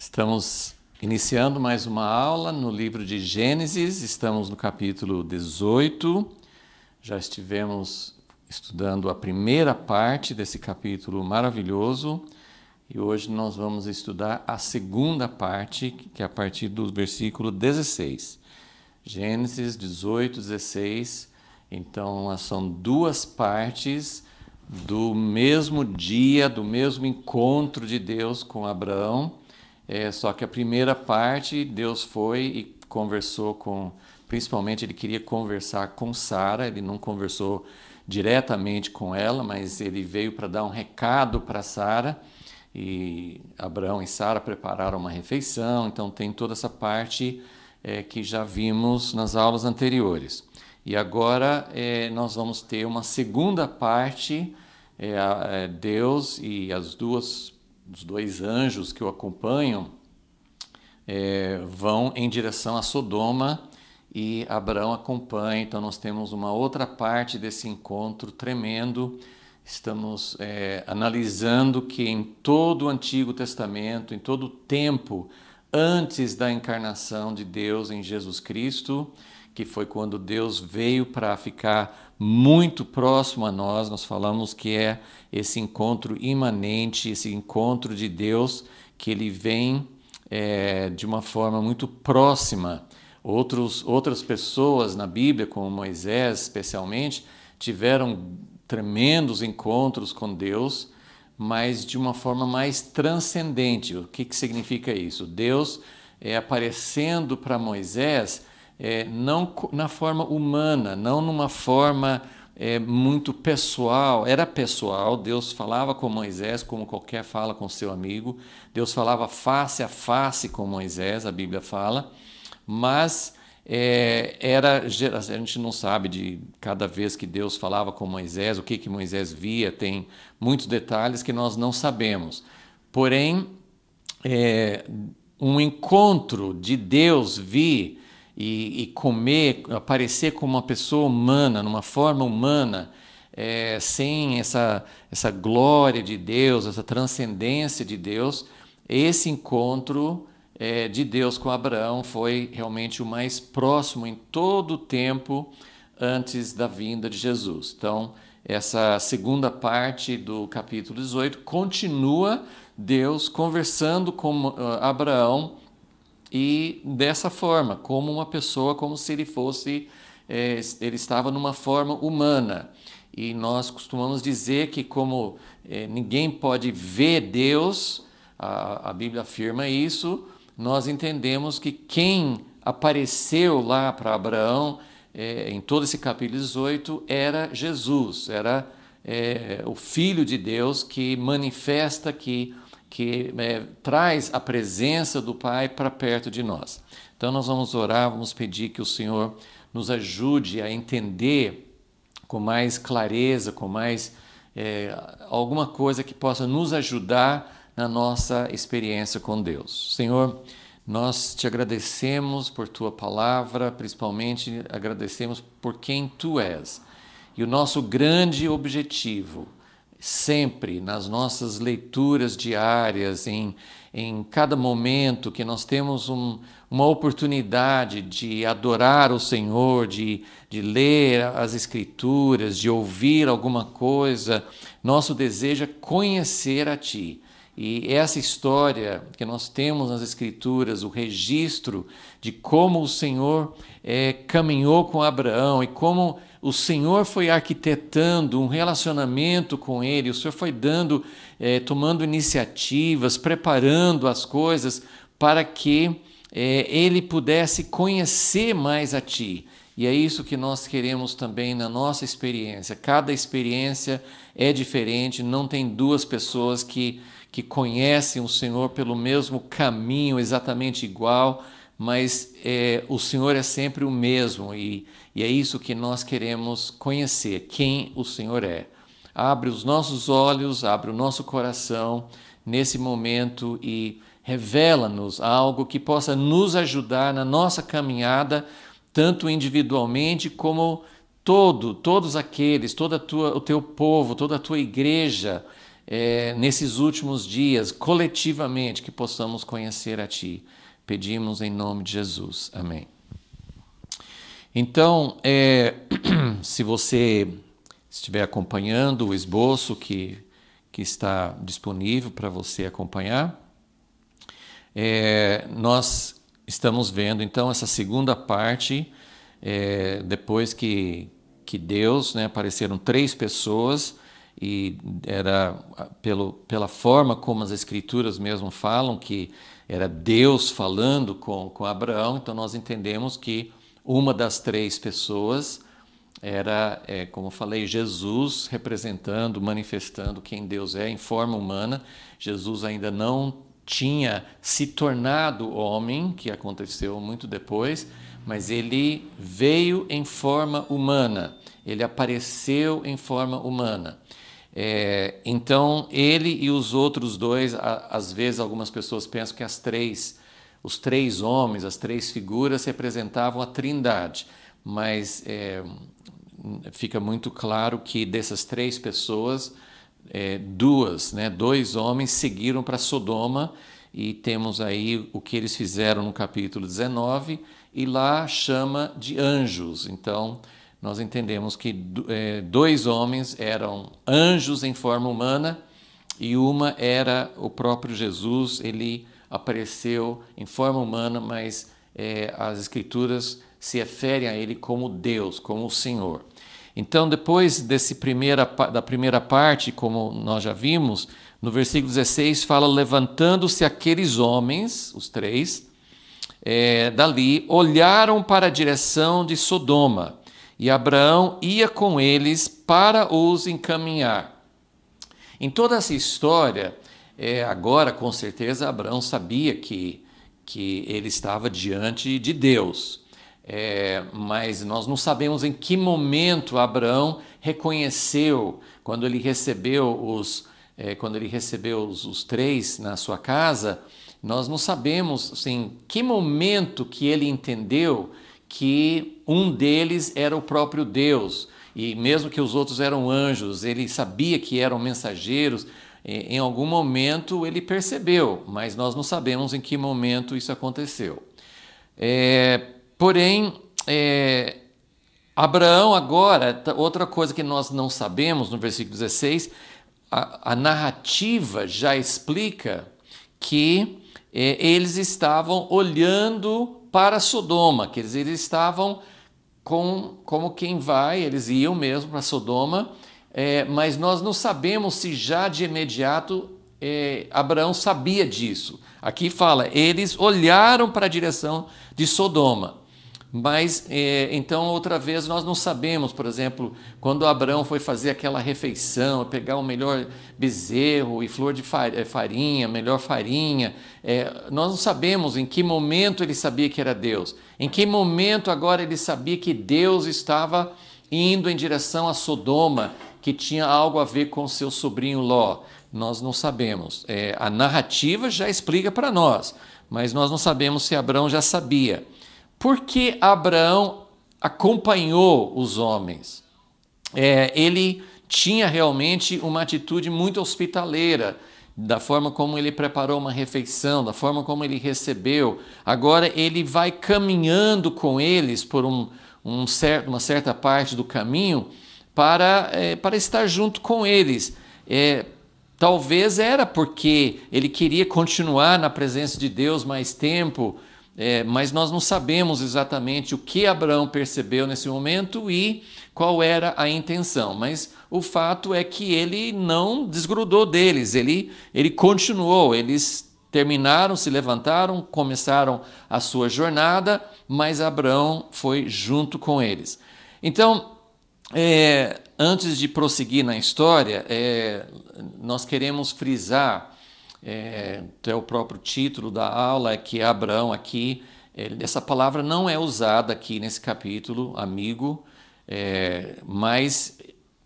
Estamos iniciando mais uma aula no livro de Gênesis, estamos no capítulo 18. Já estivemos estudando a primeira parte desse capítulo maravilhoso e hoje nós vamos estudar a segunda parte, que é a partir do versículo 16. Gênesis 18, 16. Então, são duas partes do mesmo dia, do mesmo encontro de Deus com Abraão é, só que a primeira parte, Deus foi e conversou com. Principalmente, ele queria conversar com Sara, ele não conversou diretamente com ela, mas ele veio para dar um recado para Sara. E Abraão e Sara prepararam uma refeição, então tem toda essa parte é, que já vimos nas aulas anteriores. E agora é, nós vamos ter uma segunda parte, é, é Deus e as duas os dois anjos que o acompanham é, vão em direção a Sodoma e Abraão acompanha. Então, nós temos uma outra parte desse encontro tremendo. Estamos é, analisando que em todo o Antigo Testamento, em todo o tempo antes da encarnação de Deus em Jesus Cristo, que foi quando Deus veio para ficar muito próximo a nós, nós falamos que é esse encontro imanente, esse encontro de Deus que ele vem é, de uma forma muito próxima. Outros, outras pessoas na Bíblia, como Moisés especialmente, tiveram tremendos encontros com Deus, mas de uma forma mais transcendente. O que, que significa isso? Deus é, aparecendo para Moisés é, não na forma humana, não numa forma é, muito pessoal. Era pessoal, Deus falava com Moisés como qualquer fala com seu amigo, Deus falava face a face com Moisés, a Bíblia fala, mas é, era a gente não sabe de cada vez que Deus falava com Moisés, o que, que Moisés via, tem muitos detalhes que nós não sabemos. Porém, é, um encontro de Deus vir e, e comer, aparecer como uma pessoa humana, numa forma humana, é, sem essa, essa glória de Deus, essa transcendência de Deus, esse encontro é, de Deus com Abraão foi realmente o mais próximo em todo o tempo antes da vinda de Jesus. Então, essa segunda parte do capítulo 18 continua Deus conversando com ah, Abraão e dessa forma, como uma pessoa, como se ele fosse, é, ele estava numa forma humana. E nós costumamos dizer que, como é, ninguém pode ver Deus, a, a Bíblia afirma isso, nós entendemos que quem apareceu lá para Abraão, é, em todo esse capítulo 18, era Jesus, era é, o Filho de Deus que manifesta que que é, traz a presença do Pai para perto de nós. Então nós vamos orar, vamos pedir que o Senhor nos ajude a entender com mais clareza, com mais é, alguma coisa que possa nos ajudar na nossa experiência com Deus. Senhor, nós te agradecemos por tua palavra, principalmente agradecemos por quem tu és. E o nosso grande objetivo sempre nas nossas leituras diárias, em, em cada momento que nós temos um, uma oportunidade de adorar o Senhor, de, de ler as Escrituras, de ouvir alguma coisa, nosso desejo é conhecer a Ti. E essa história que nós temos nas Escrituras, o registro de como o Senhor é, caminhou com Abraão e como o Senhor foi arquitetando um relacionamento com ele, o Senhor foi dando, eh, tomando iniciativas, preparando as coisas para que eh, ele pudesse conhecer mais a ti. E é isso que nós queremos também na nossa experiência. Cada experiência é diferente, não tem duas pessoas que, que conhecem o Senhor pelo mesmo caminho, exatamente igual mas é, o Senhor é sempre o mesmo e, e é isso que nós queremos conhecer: quem o Senhor é. Abre os nossos olhos, abre o nosso coração nesse momento e revela-nos algo que possa nos ajudar na nossa caminhada, tanto individualmente como todo, todos aqueles, todo tua, o teu povo, toda a tua igreja, é, nesses últimos dias, coletivamente, que possamos conhecer a Ti. Pedimos em nome de Jesus. Amém. Então, é, se você estiver acompanhando o esboço que, que está disponível para você acompanhar, é, nós estamos vendo então essa segunda parte, é, depois que, que Deus, né, apareceram três pessoas, e era pelo, pela forma como as escrituras mesmo falam que era Deus falando com, com Abraão, então nós entendemos que uma das três pessoas era, é, como falei, Jesus representando, manifestando quem Deus é em forma humana. Jesus ainda não tinha se tornado homem, que aconteceu muito depois, mas ele veio em forma humana, ele apareceu em forma humana. É, então, ele e os outros dois, a, às vezes algumas pessoas pensam que as três os três homens, as três figuras representavam a trindade, mas é, fica muito claro que dessas três pessoas, é, duas, né, dois homens seguiram para Sodoma e temos aí o que eles fizeram no capítulo 19 e lá chama de anjos. Então nós entendemos que é, dois homens eram anjos em forma humana e uma era o próprio Jesus, ele apareceu em forma humana, mas é, as Escrituras se referem a ele como Deus, como o Senhor. Então, depois desse primeira, da primeira parte, como nós já vimos, no versículo 16 fala: levantando-se aqueles homens, os três, é, dali, olharam para a direção de Sodoma, e Abraão ia com eles para os encaminhar. Em toda essa história, é, agora, com certeza, Abraão sabia que, que ele estava diante de Deus. É, mas nós não sabemos em que momento Abraão reconheceu quando ele recebeu os é, quando ele recebeu os, os, três na sua casa. Nós não sabemos assim, em que momento que ele entendeu que um deles era o próprio Deus e mesmo que os outros eram anjos, ele sabia que eram mensageiros, em algum momento ele percebeu, mas nós não sabemos em que momento isso aconteceu. É, porém, é, Abraão, agora, tá, outra coisa que nós não sabemos no versículo 16, a, a narrativa já explica que é, eles estavam olhando para Sodoma, que eles, eles estavam com, como quem vai, eles iam mesmo para Sodoma é, mas nós não sabemos se já de imediato é, Abraão sabia disso. Aqui fala, eles olharam para a direção de Sodoma. Mas é, então, outra vez, nós não sabemos, por exemplo, quando Abraão foi fazer aquela refeição, pegar o melhor bezerro e flor de é, farinha, melhor farinha, é, nós não sabemos em que momento ele sabia que era Deus, em que momento agora ele sabia que Deus estava indo em direção a Sodoma que tinha algo a ver com seu sobrinho Ló? Nós não sabemos. É, a narrativa já explica para nós, mas nós não sabemos se Abraão já sabia. Por que Abraão acompanhou os homens? É, ele tinha realmente uma atitude muito hospitaleira da forma como ele preparou uma refeição, da forma como ele recebeu. Agora ele vai caminhando com eles por um, um certo, uma certa parte do caminho para, é, para estar junto com eles. É, talvez era porque ele queria continuar na presença de Deus mais tempo, é, mas nós não sabemos exatamente o que Abraão percebeu nesse momento e qual era a intenção. Mas o fato é que ele não desgrudou deles, ele, ele continuou, eles terminaram, se levantaram, começaram a sua jornada, mas Abraão foi junto com eles. Então, é, antes de prosseguir na história, é, nós queremos frisar, é, até o próprio título da aula, é que Abraão aqui, é, essa palavra não é usada aqui nesse capítulo, amigo, é, mas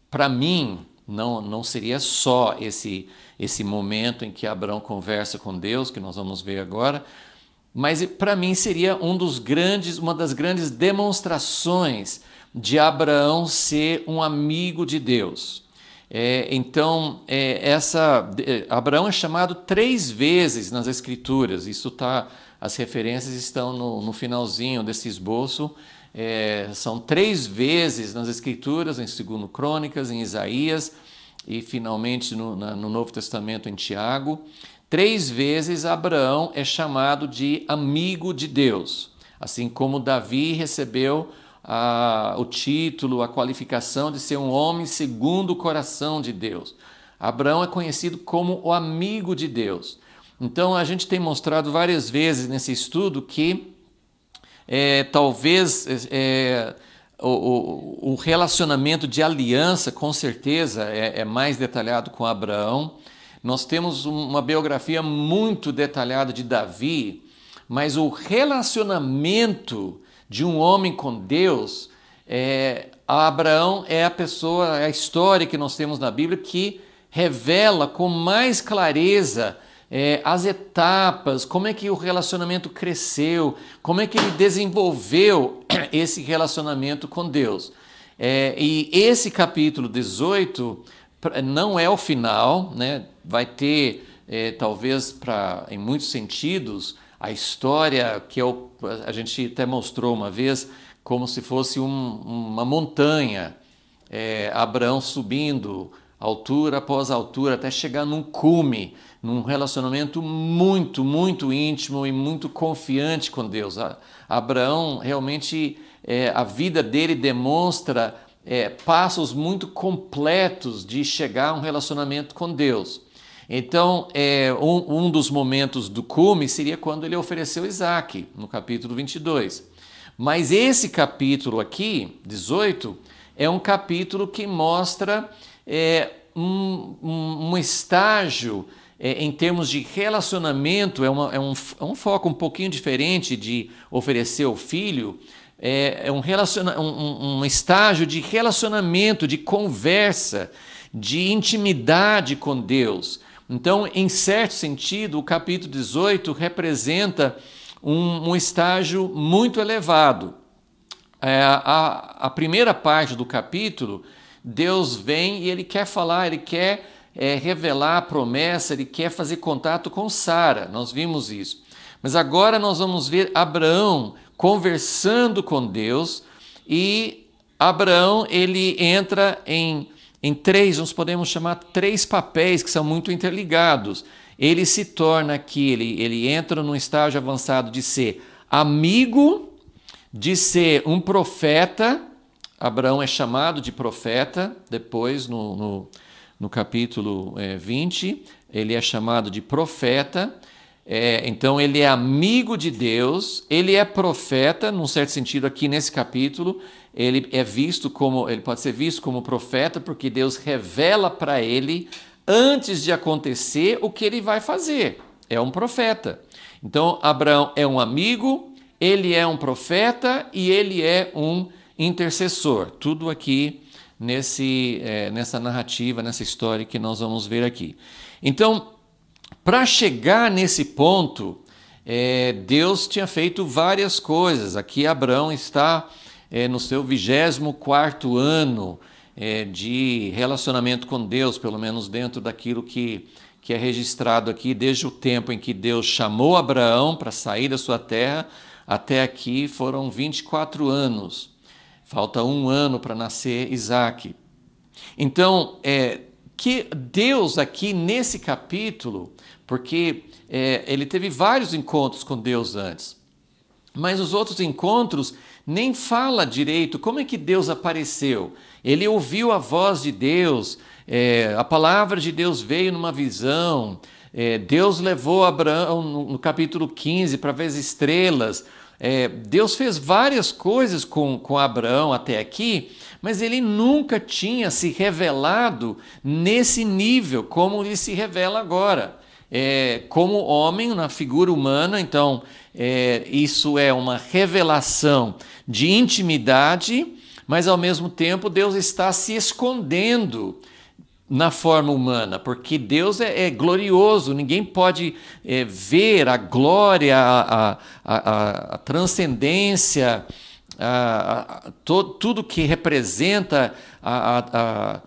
para mim não, não seria só esse, esse momento em que Abraão conversa com Deus, que nós vamos ver agora, mas para mim seria um dos grandes, uma das grandes demonstrações de Abraão ser um amigo de Deus. É, então, é, essa é, Abraão é chamado três vezes nas Escrituras. Isso tá, as referências estão no, no finalzinho desse esboço. É, são três vezes nas Escrituras, em Segundo Crônicas, em Isaías e finalmente no, na, no Novo Testamento em Tiago. Três vezes Abraão é chamado de amigo de Deus, assim como Davi recebeu a, o título, a qualificação de ser um homem segundo o coração de Deus. Abraão é conhecido como o amigo de Deus. Então, a gente tem mostrado várias vezes nesse estudo que é, talvez é, é o, o, relacionamento de aliança, com certeza, é, é mais detalhado com Abraão. Nós temos uma biografia muito detalhada de Davi, mas o relacionamento de um homem com Deus, é, Abraão é a pessoa, é a história que nós temos na Bíblia que revela com mais clareza é, as etapas, como é que o relacionamento cresceu, como é que ele desenvolveu esse relacionamento com Deus. É, e esse capítulo 18 não é o final, né? vai ter, é, talvez pra, em muitos sentidos, a história que a gente até mostrou uma vez como se fosse um, uma montanha, é, Abraão subindo altura após altura até chegar num cume, num relacionamento muito, muito íntimo e muito confiante com Deus. A, Abraão realmente, é, a vida dele demonstra é, passos muito completos de chegar a um relacionamento com Deus. Então, é, um, um dos momentos do cume seria quando ele ofereceu Isaac, no capítulo 22. Mas esse capítulo aqui, 18, é um capítulo que mostra é, um, um, um, estágio é, em termos de relacionamento, é, uma, é, um, é um foco um pouquinho diferente de oferecer o filho, é, é um, relaciona um, um, estágio de relacionamento, de conversa, de intimidade com Deus. Então, em certo sentido, o capítulo 18 representa um, um estágio muito elevado. É, a, a, primeira parte do capítulo, Deus vem e ele quer falar, ele quer é, revelar a promessa, ele quer fazer contato com Sara. Nós vimos isso. Mas agora nós vamos ver Abraão conversando com Deus e Abraão ele entra em em três, nós podemos chamar três papéis que são muito interligados. Ele se torna aqui, ele, ele entra num estágio avançado de ser amigo, de ser um profeta. Abraão é chamado de profeta, depois no, no, no capítulo é, 20, ele é chamado de profeta. É, então, ele é amigo de Deus, ele é profeta, num certo sentido, aqui nesse capítulo, ele é visto como ele pode ser visto como profeta porque Deus revela para ele antes de acontecer o que ele vai fazer. É um profeta. Então Abraão é um amigo, ele é um profeta e ele é um intercessor. Tudo aqui nesse é, nessa narrativa, nessa história que nós vamos ver aqui. Então para chegar nesse ponto, é, Deus tinha feito várias coisas. Aqui Abraão está é, no seu 24 ano é, de relacionamento com Deus, pelo menos dentro daquilo que, que é registrado aqui, desde o tempo em que Deus chamou Abraão para sair da sua terra, até aqui foram 24 anos. Falta um ano para nascer Isaac. Então, é, que Deus aqui nesse capítulo, porque é, ele teve vários encontros com Deus antes, mas os outros encontros nem fala direito como é que Deus apareceu. Ele ouviu a voz de Deus, é, a palavra de Deus veio numa visão, é, Deus levou Abraão no, no capítulo 15 para ver as estrelas. É, Deus fez várias coisas com, com Abraão até aqui, mas ele nunca tinha se revelado nesse nível como ele se revela agora é, como homem, na figura humana, então é, isso é uma revelação de intimidade, mas ao mesmo tempo Deus está se escondendo na forma humana, porque Deus é, é glorioso, ninguém pode é, ver a glória, a, a, a, a transcendência, to, tudo que representa a,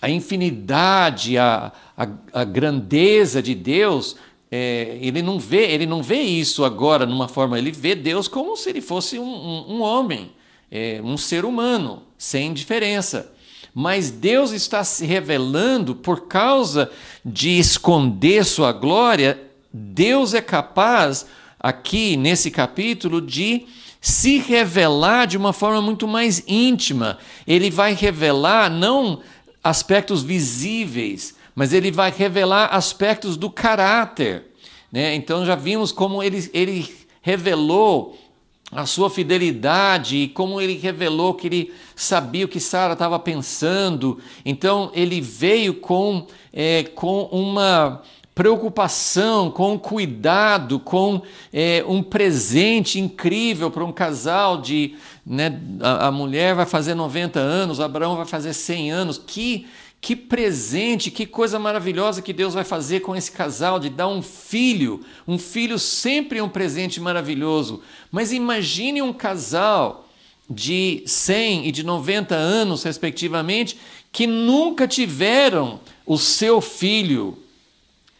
a infinidade, a, a, a grandeza de Deus, é, ele não vê ele não vê isso agora numa forma ele vê Deus como se ele fosse um, um, um homem é, um ser humano sem diferença mas Deus está se revelando por causa de esconder sua glória Deus é capaz aqui nesse capítulo de se revelar de uma forma muito mais íntima ele vai revelar não aspectos visíveis, mas ele vai revelar aspectos do caráter. Né? Então já vimos como ele, ele revelou a sua fidelidade e como ele revelou que ele sabia o que Sara estava pensando. Então ele veio com, é, com uma preocupação, com cuidado, com é, um presente incrível para um casal de, né? a, a mulher vai fazer 90 anos, Abraão vai fazer 100 anos. Que, que presente, que coisa maravilhosa que Deus vai fazer com esse casal de dar um filho. Um filho sempre é um presente maravilhoso. Mas imagine um casal de 100 e de 90 anos, respectivamente, que nunca tiveram o seu filho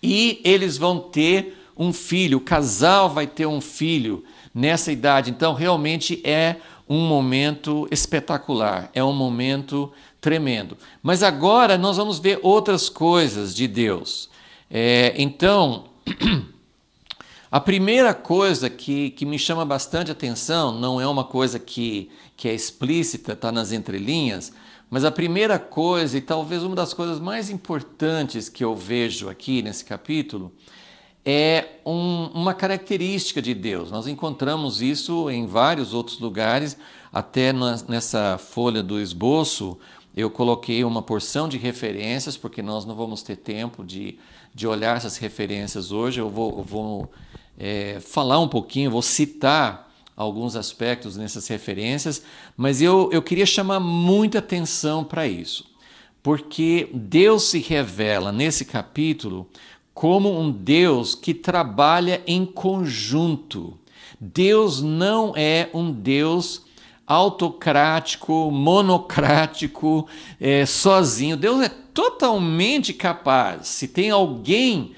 e eles vão ter um filho, o casal vai ter um filho nessa idade. Então, realmente é um momento espetacular, é um momento tremendo. Mas agora nós vamos ver outras coisas de Deus. É, então, a primeira coisa que, que me chama bastante atenção, não é uma coisa que, que é explícita, está nas entrelinhas, mas a primeira coisa, e talvez uma das coisas mais importantes que eu vejo aqui nesse capítulo, é um, uma característica de Deus. Nós encontramos isso em vários outros lugares, até na, nessa folha do esboço. Eu coloquei uma porção de referências, porque nós não vamos ter tempo de, de olhar essas referências hoje. Eu vou, eu vou é, falar um pouquinho, vou citar alguns aspectos nessas referências, mas eu, eu queria chamar muita atenção para isso, porque Deus se revela nesse capítulo como um Deus que trabalha em conjunto. Deus não é um Deus autocrático, monocrático, é, sozinho. Deus é totalmente capaz. Se tem alguém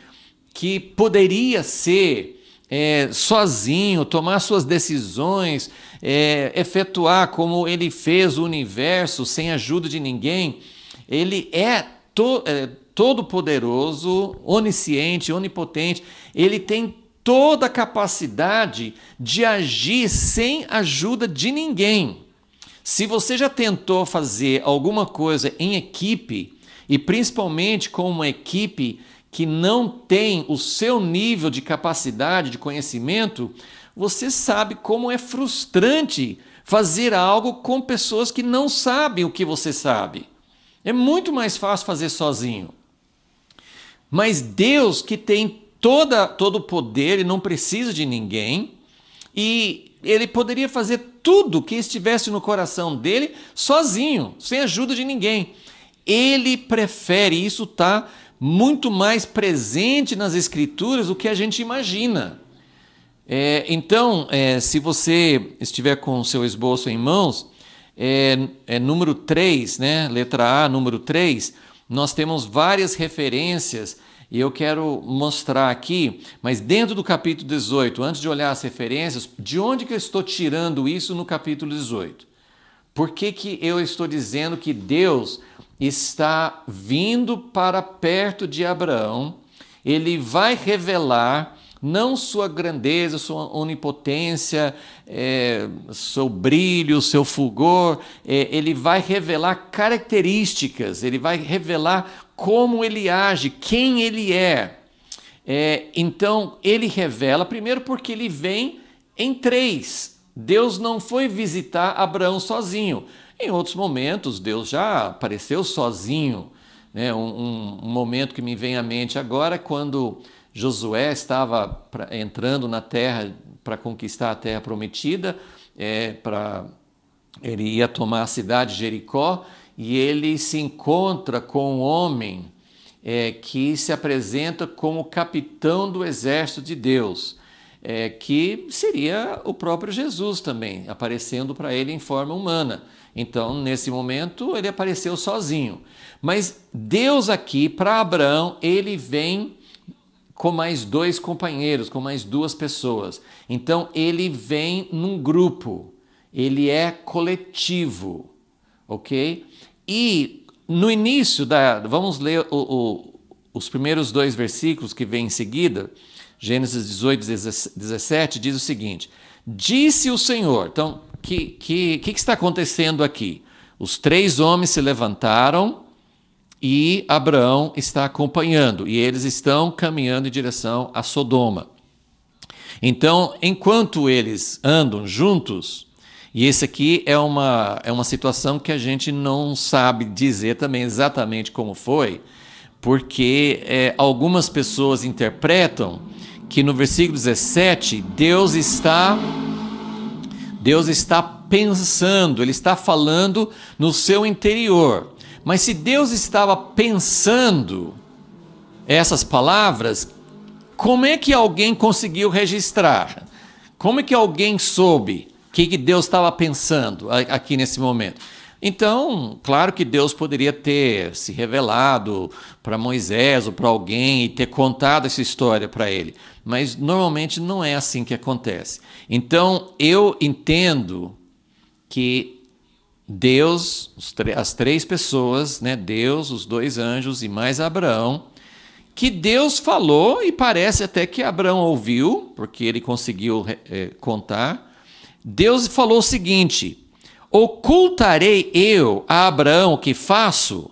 que poderia ser é, sozinho, tomar suas decisões, é, efetuar como ele fez o universo sem ajuda de ninguém, ele é, to, é todo-poderoso, onisciente, onipotente, ele tem toda a capacidade de agir sem ajuda de ninguém. Se você já tentou fazer alguma coisa em equipe, e principalmente com uma equipe que não tem o seu nível de capacidade, de conhecimento, você sabe como é frustrante fazer algo com pessoas que não sabem o que você sabe. É muito mais fácil fazer sozinho. Mas Deus, que tem toda, todo o poder e não precisa de ninguém, e ele poderia fazer tudo que estivesse no coração dele sozinho, sem ajuda de ninguém. Ele prefere, isso está muito mais presente nas Escrituras do que a gente imagina. É, então, é, se você estiver com o seu esboço em mãos, é, é número 3, né? letra A, número 3 nós temos várias referências e eu quero mostrar aqui, mas dentro do capítulo 18, antes de olhar as referências, de onde que eu estou tirando isso no capítulo 18? Por que, que eu estou dizendo que Deus está vindo para perto de Abraão? Ele vai revelar não sua grandeza, sua onipotência, é, seu brilho, seu fulgor, é, ele vai revelar características, ele vai revelar como ele age, quem ele é. é. Então, ele revela, primeiro, porque ele vem em três. Deus não foi visitar Abraão sozinho. Em outros momentos, Deus já apareceu sozinho. Né? Um, um, um momento que me vem à mente agora quando. Josué estava entrando na terra para conquistar a terra prometida, é, para ele ia tomar a cidade de Jericó e ele se encontra com um homem é, que se apresenta como capitão do exército de Deus, é, que seria o próprio Jesus também, aparecendo para ele em forma humana. Então, nesse momento, ele apareceu sozinho. Mas Deus aqui, para Abraão, ele vem com mais dois companheiros, com mais duas pessoas. Então ele vem num grupo, ele é coletivo, ok? E no início da. Vamos ler o, o, os primeiros dois versículos que vem em seguida, Gênesis 18, 17, diz o seguinte: Disse o Senhor. Então, o que, que, que, que está acontecendo aqui? Os três homens se levantaram e Abraão está acompanhando, e eles estão caminhando em direção a Sodoma. Então, enquanto eles andam juntos, e esse aqui é uma, é uma situação que a gente não sabe dizer também exatamente como foi, porque é, algumas pessoas interpretam que no versículo 17 Deus está Deus está pensando, ele está falando no seu interior. Mas se Deus estava pensando essas palavras, como é que alguém conseguiu registrar? Como é que alguém soube o que, que Deus estava pensando aqui nesse momento? Então, claro que Deus poderia ter se revelado para Moisés ou para alguém e ter contado essa história para ele, mas normalmente não é assim que acontece. Então, eu entendo que Deus, as três pessoas, né? Deus, os dois anjos e mais Abraão, que Deus falou e parece até que Abraão ouviu, porque ele conseguiu é, contar. Deus falou o seguinte: Ocultarei eu a Abraão o que faço,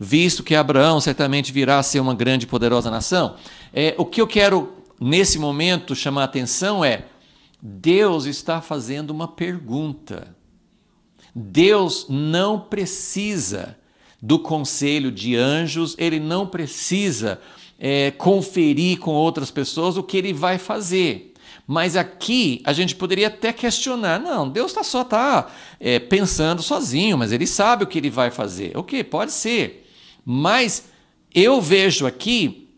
visto que Abraão certamente virá a ser uma grande e poderosa nação. É, o que eu quero nesse momento chamar a atenção é: Deus está fazendo uma pergunta. Deus não precisa do conselho de anjos, ele não precisa é, conferir com outras pessoas o que ele vai fazer. Mas aqui a gente poderia até questionar: não, Deus tá só está é, pensando sozinho, mas ele sabe o que ele vai fazer. Ok, pode ser. Mas eu vejo aqui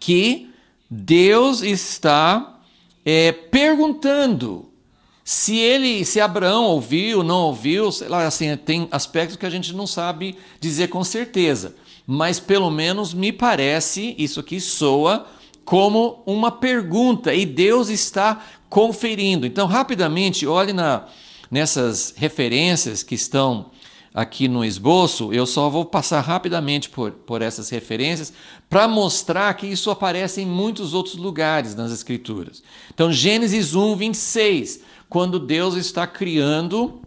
que Deus está é, perguntando se ele, se Abraão ouviu, não ouviu, sei lá, assim, tem aspectos que a gente não sabe dizer com certeza, mas pelo menos me parece, isso aqui soa como uma pergunta e Deus está conferindo. Então, rapidamente, olhe na, nessas referências que estão aqui no esboço, eu só vou passar rapidamente por, por essas referências para mostrar que isso aparece em muitos outros lugares nas Escrituras. Então, Gênesis 1, 26 quando Deus está criando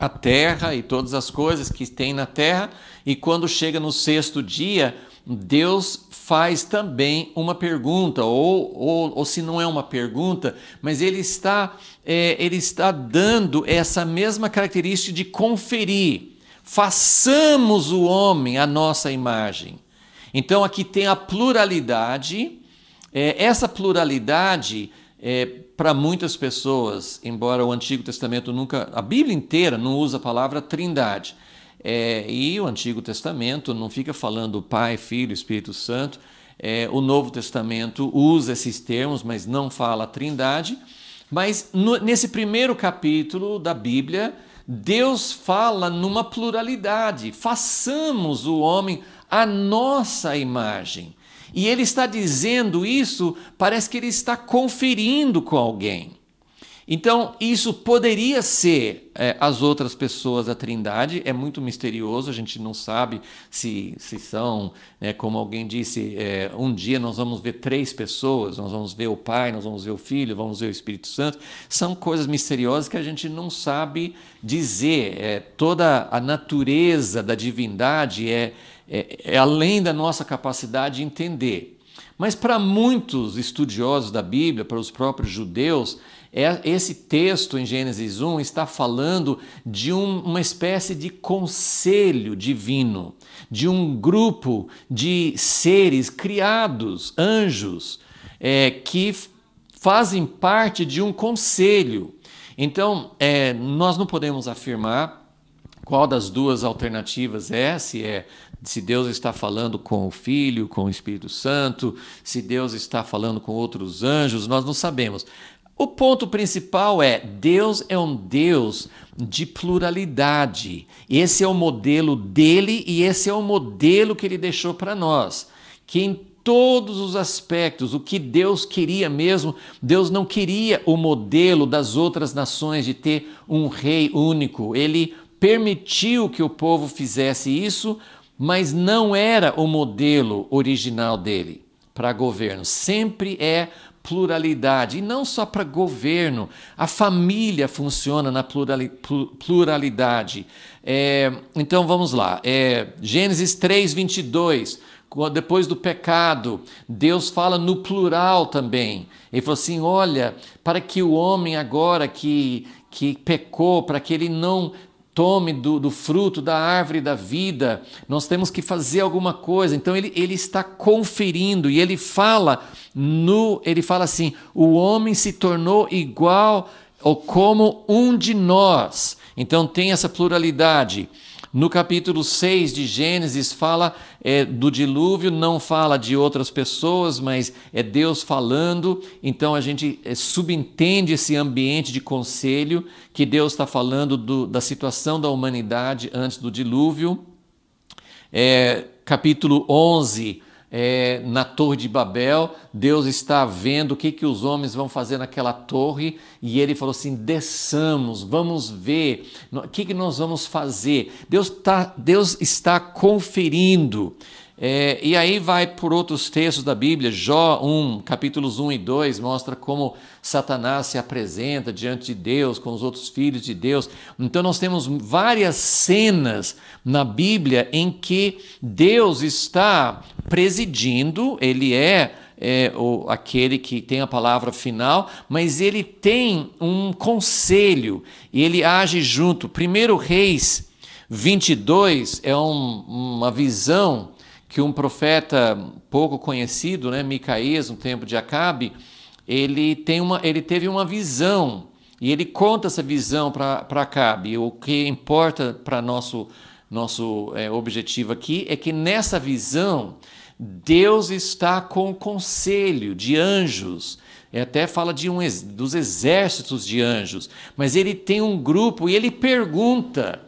a terra e todas as coisas que tem na terra, e quando chega no sexto dia, Deus faz também uma pergunta, ou, ou, ou se não é uma pergunta, mas ele está, é, ele está dando essa mesma característica de conferir. Façamos o homem a nossa imagem. Então aqui tem a pluralidade, é, essa pluralidade é, para muitas pessoas, embora o Antigo Testamento nunca. A Bíblia inteira não usa a palavra trindade. É, e o Antigo Testamento não fica falando Pai, Filho, Espírito Santo. É, o Novo Testamento usa esses termos, mas não fala trindade. Mas no, nesse primeiro capítulo da Bíblia, Deus fala numa pluralidade: façamos o homem a nossa imagem. E ele está dizendo isso, parece que ele está conferindo com alguém. Então, isso poderia ser é, as outras pessoas da Trindade, é muito misterioso, a gente não sabe se, se são, né, como alguém disse, é, um dia nós vamos ver três pessoas, nós vamos ver o Pai, nós vamos ver o Filho, vamos ver o Espírito Santo. São coisas misteriosas que a gente não sabe dizer. É, toda a natureza da divindade é é, é além da nossa capacidade de entender. Mas para muitos estudiosos da Bíblia, para os próprios judeus, é, esse texto em Gênesis 1 está falando de um, uma espécie de conselho divino, de um grupo de seres criados, anjos, é, que fazem parte de um conselho. Então, é, nós não podemos afirmar qual das duas alternativas é, se é se Deus está falando com o Filho, com o Espírito Santo, se Deus está falando com outros anjos, nós não sabemos. O ponto principal é: Deus é um Deus de pluralidade. Esse é o modelo dele e esse é o modelo que ele deixou para nós. Que em todos os aspectos, o que Deus queria mesmo, Deus não queria o modelo das outras nações de ter um rei único. Ele permitiu que o povo fizesse isso, mas não era o modelo original dele para governo. Sempre é pluralidade. E não só para governo. A família funciona na pluralidade. É, então vamos lá. É, Gênesis 3, 22. Depois do pecado, Deus fala no plural também. Ele falou assim: olha, para que o homem agora que, que pecou, para que ele não tome do, do, fruto da árvore da vida, nós temos que fazer alguma coisa. Então ele, ele está conferindo e ele fala no, ele fala assim: o homem se tornou igual ou como um de nós. Então tem essa pluralidade. No capítulo 6 de Gênesis, fala é, do dilúvio, não fala de outras pessoas, mas é Deus falando. Então a gente é, subentende esse ambiente de conselho que Deus está falando do, da situação da humanidade antes do dilúvio. É, capítulo 11 é, na Torre de Babel, Deus está vendo o que, que os homens vão fazer naquela torre, e ele falou assim: desçamos, vamos ver o que, que nós vamos fazer. Deus, tá, Deus está conferindo. É, e aí vai por outros textos da Bíblia, Jó 1, capítulos 1 e 2, mostra como Satanás se apresenta diante de Deus com os outros filhos de Deus. Então nós temos várias cenas na Bíblia em que Deus está presidindo, ele é é o, aquele que tem a palavra final, mas ele tem um conselho e ele age junto. Primeiro Reis 22 é um, uma visão que um profeta pouco conhecido, né, Micaías, no tempo de Acabe, ele, tem uma, ele teve uma visão e ele conta essa visão para Acabe. O que importa para nosso, nosso é, objetivo aqui é que nessa visão, Deus está com o conselho de anjos. Ele até fala de um dos exércitos de anjos, mas ele tem um grupo e ele pergunta: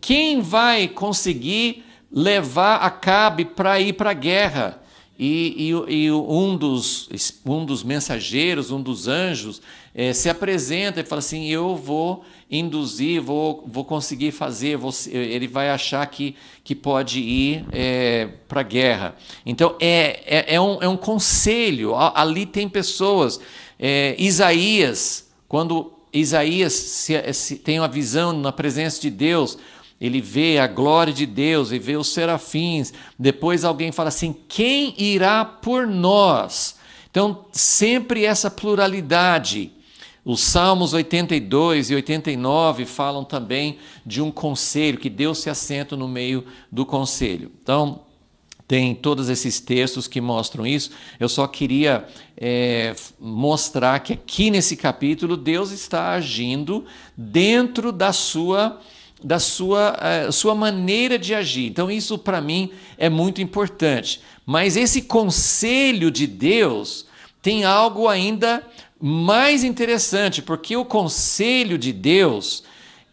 quem vai conseguir levar Acabe para ir para a guerra? E, e, e, um, dos, um dos mensageiros, um dos anjos, é, se apresenta e fala assim: Eu vou induzir, vou, vou conseguir fazer, vou, ele vai achar que, que pode ir é, para a guerra. Então é, é, é, um, é um conselho, ali tem pessoas. É, Isaías, quando Isaías se, se, tem uma visão na presença de Deus, ele vê a glória de Deus e vê os serafins. Depois alguém fala assim: quem irá por nós? Então, sempre essa pluralidade. Os Salmos 82 e 89 falam também de um conselho, que Deus se assenta no meio do conselho. Então, tem todos esses textos que mostram isso. Eu só queria é, mostrar que aqui nesse capítulo Deus está agindo dentro da sua da sua, é, sua maneira de agir. Então, isso para mim é muito importante. Mas esse conselho de Deus tem algo ainda mais interessante, porque o conselho de Deus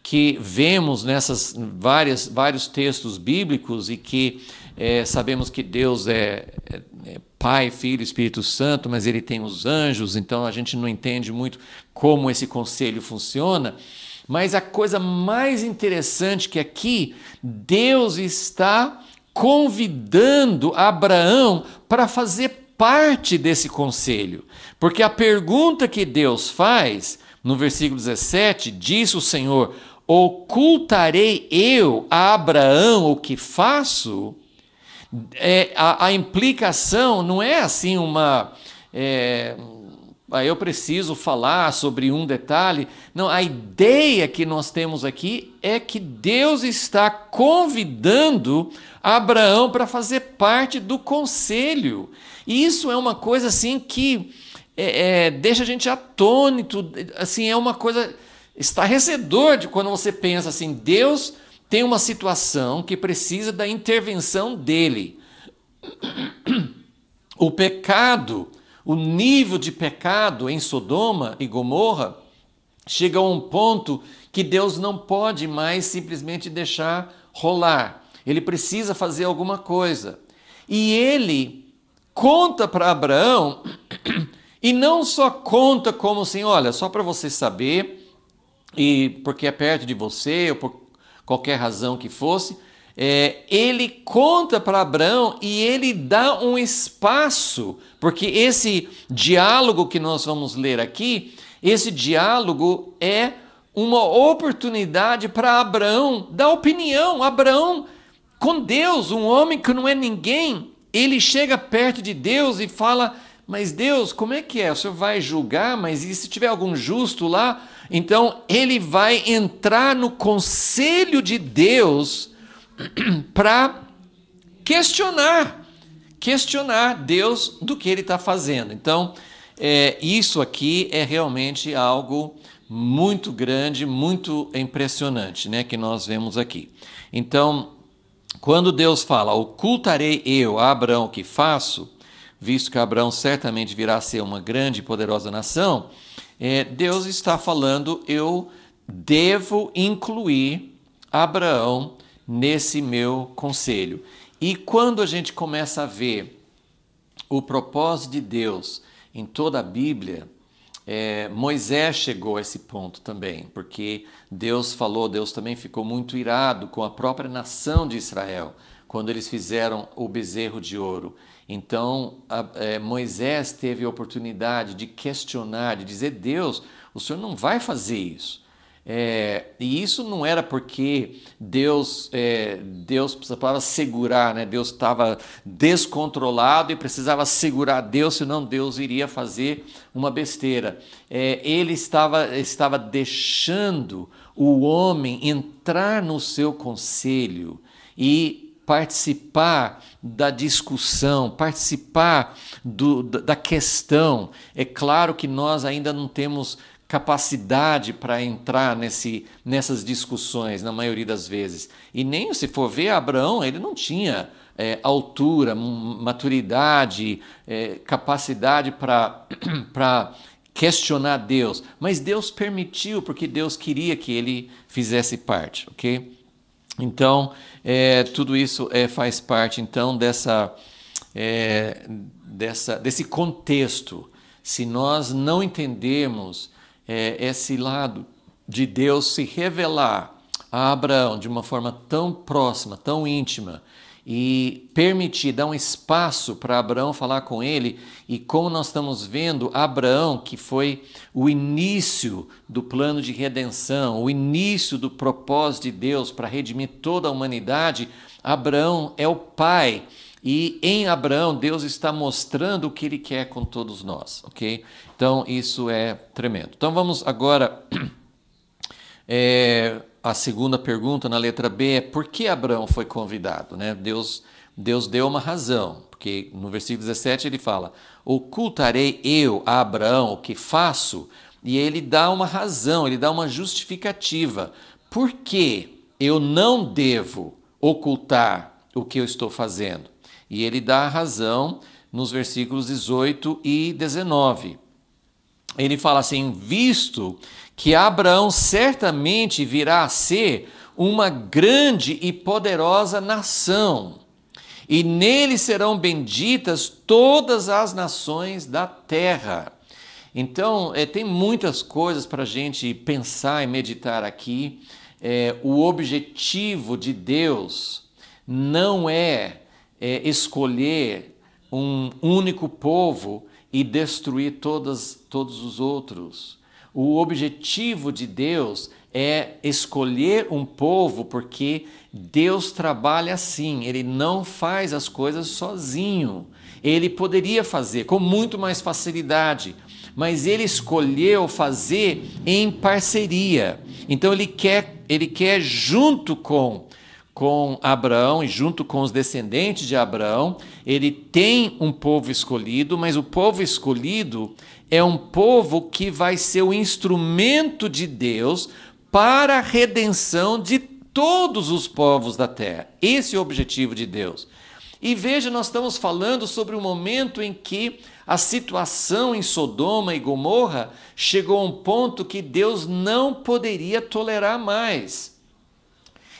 que vemos nessas várias vários textos bíblicos e que é, sabemos que Deus é, é, é, Pai, Filho, Espírito Santo, mas Ele tem os anjos, então a gente não entende muito como esse conselho funciona. Mas a coisa mais interessante que aqui Deus está convidando Abraão para fazer parte desse conselho. Porque a pergunta que Deus faz no versículo 17 diz o Senhor: "Ocultarei eu a Abraão o que faço?" É, a, a, implicação não é assim uma é, ah, eu preciso falar sobre um detalhe. Não, a ideia que nós temos aqui é que Deus está convidando Abraão para fazer parte do conselho. E isso é uma coisa assim que é, é, deixa a gente atônito, assim, é uma coisa estarrecedor de quando você pensa assim, Deus tem uma situação que precisa da intervenção dele. O pecado o nível de pecado em Sodoma e Gomorra chega a um ponto que Deus não pode mais simplesmente deixar rolar. Ele precisa fazer alguma coisa. E ele conta para Abraão, e não só conta como assim: olha, só para você saber, e porque é perto de você, ou por qualquer razão que fosse, é, ele conta para Abraão e ele dá um espaço, porque esse diálogo que nós vamos ler aqui, esse diálogo é uma oportunidade para Abraão dar opinião. Abraão, com Deus, um homem que não é ninguém, ele chega perto de Deus e fala: Mas Deus, como é que é? O senhor vai julgar, mas e se tiver algum justo lá? Então ele vai entrar no conselho de Deus para questionar, questionar Deus do que ele está fazendo. Então, é, isso aqui é realmente algo muito grande, muito impressionante, né, que nós vemos aqui. Então, quando Deus fala, ocultarei eu a Abraão o que faço, visto que Abraão certamente virá a ser uma grande e poderosa nação, é, Deus está falando, eu devo incluir Abraão nesse meu conselho. E quando a gente começa a ver o propósito de Deus em toda a Bíblia, é, Moisés chegou a esse ponto também, porque Deus falou, Deus também ficou muito irado com a própria nação de Israel quando eles fizeram o bezerro de ouro. Então a, é, Moisés teve a oportunidade de questionar, de dizer: Deus, o senhor não vai fazer isso. É, e isso não era porque Deus, é, Deus precisava segurar, né? Deus estava descontrolado e precisava segurar Deus, senão Deus iria fazer uma besteira. É, ele estava, estava deixando o homem entrar no seu conselho e participar da discussão, participar do, da questão. É claro que nós ainda não temos capacidade para entrar nesse, nessas discussões, na maioria das vezes. E nem se for ver Abraão, ele não tinha é, altura, maturidade, é, capacidade para questionar Deus. Mas Deus permitiu, porque Deus queria que ele fizesse parte, ok? Então, é, tudo isso é, faz parte, então, dessa, é, dessa, desse contexto. Se nós não entendermos é, esse lado de Deus se revelar a Abraão de uma forma tão próxima, tão íntima, e permitir dar um espaço para Abraão falar com ele, e como nós estamos vendo, Abraão, que foi o início do plano de redenção, o início do propósito de Deus para redimir toda a humanidade, Abraão é o pai e em Abraão, Deus está mostrando o que ele quer com todos nós, ok? Então, isso é tremendo. Então, vamos agora. É, a segunda pergunta, na letra B, é por que Abraão foi convidado? Né? Deus, Deus deu uma razão, porque no versículo 17 ele fala: Ocultarei eu a Abraão o que faço? E ele dá uma razão, ele dá uma justificativa. Por que eu não devo ocultar o que eu estou fazendo? E ele dá a razão nos versículos 18 e 19. Ele fala assim: Visto que Abraão certamente virá a ser uma grande e poderosa nação, e nele serão benditas todas as nações da terra. Então, é, tem muitas coisas para a gente pensar e meditar aqui. É, o objetivo de Deus não é é, escolher um único povo e destruir todas, todos os outros. O objetivo de Deus é escolher um povo, porque Deus trabalha assim, ele não faz as coisas sozinho. Ele poderia fazer com muito mais facilidade, mas ele escolheu fazer em parceria. Então ele quer, ele quer junto com com Abraão e junto com os descendentes de Abraão, ele tem um povo escolhido, mas o povo escolhido é um povo que vai ser o instrumento de Deus para a redenção de todos os povos da terra. Esse é o objetivo de Deus. E veja, nós estamos falando sobre um momento em que a situação em Sodoma e Gomorra chegou a um ponto que Deus não poderia tolerar mais.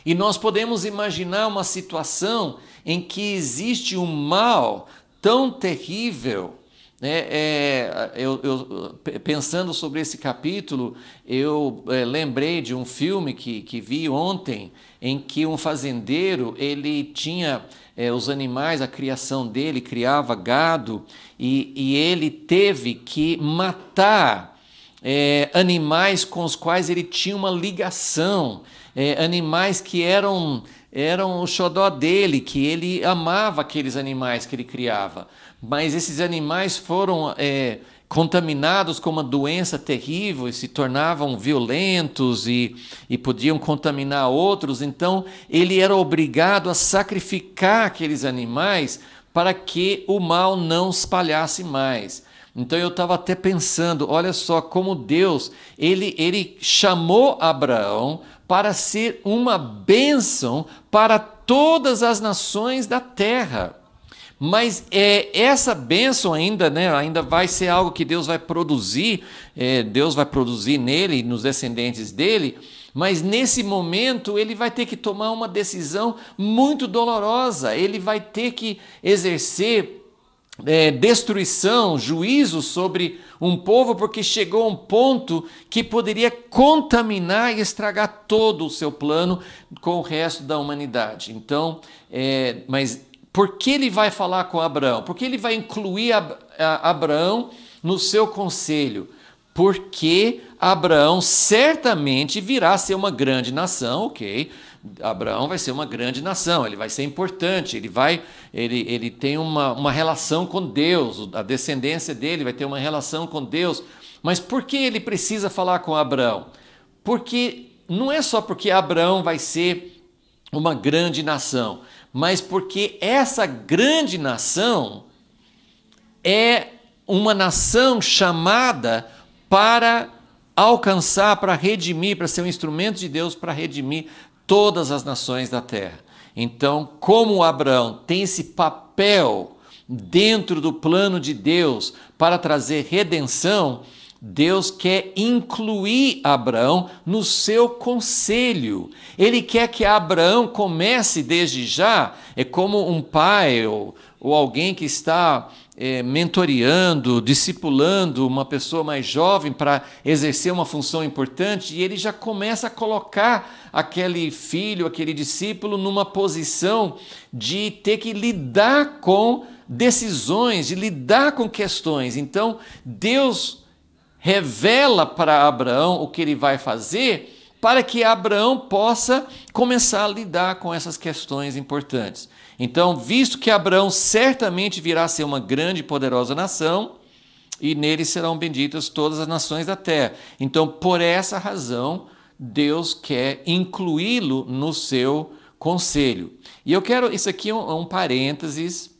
E nós podemos imaginar uma situação em que existe um mal tão terrível. Né? É, eu, eu, pensando sobre esse capítulo, eu é, lembrei de um filme que, que vi ontem, em que um fazendeiro ele tinha é, os animais, a criação dele, criava gado, e, e ele teve que matar é, animais com os quais ele tinha uma ligação é, animais que eram, eram o xodó dele, que ele amava aqueles animais que ele criava. Mas esses animais foram é, contaminados com uma doença terrível e se tornavam violentos e, e podiam contaminar outros. Então ele era obrigado a sacrificar aqueles animais para que o mal não espalhasse mais. Então eu estava até pensando, olha só como Deus, ele, ele chamou Abraão para ser uma bênção para todas as nações da terra. Mas é, essa bênção ainda, né, ainda vai ser algo que Deus vai produzir, é, Deus vai produzir nele, nos descendentes dele, mas nesse momento ele vai ter que tomar uma decisão muito dolorosa, ele vai ter que exercer é, destruição, juízo sobre um povo, porque chegou a um ponto que poderia contaminar e estragar todo o seu plano com o resto da humanidade. Então, é, mas por que ele vai falar com Abraão? Por que ele vai incluir Ab Abraão no seu conselho? Porque Abraão certamente virá a ser uma grande nação, ok? Abraão vai ser uma grande nação, ele vai ser importante, ele vai, ele, ele tem uma, uma relação com Deus, a descendência dele vai ter uma relação com Deus. Mas por que ele precisa falar com Abraão? Porque não é só porque Abraão vai ser uma grande nação, mas porque essa grande nação é uma nação chamada para alcançar, para redimir, para ser um instrumento de Deus para redimir todas as nações da terra. Então, como Abraão tem esse papel dentro do plano de Deus para trazer redenção, Deus quer incluir Abraão no seu conselho. Ele quer que Abraão comece desde já. É como um pai ou, ou alguém que está é, mentoreando, discipulando uma pessoa mais jovem para exercer uma função importante, e ele já começa a colocar aquele filho, aquele discípulo, numa posição de ter que lidar com decisões, de lidar com questões. Então, Deus revela para Abraão o que ele vai fazer para que Abraão possa começar a lidar com essas questões importantes. Então, visto que Abraão certamente virá a ser uma grande e poderosa nação, e nele serão benditas todas as nações da terra. Então, por essa razão, Deus quer incluí-lo no seu conselho. E eu quero, isso aqui é um, é um parênteses,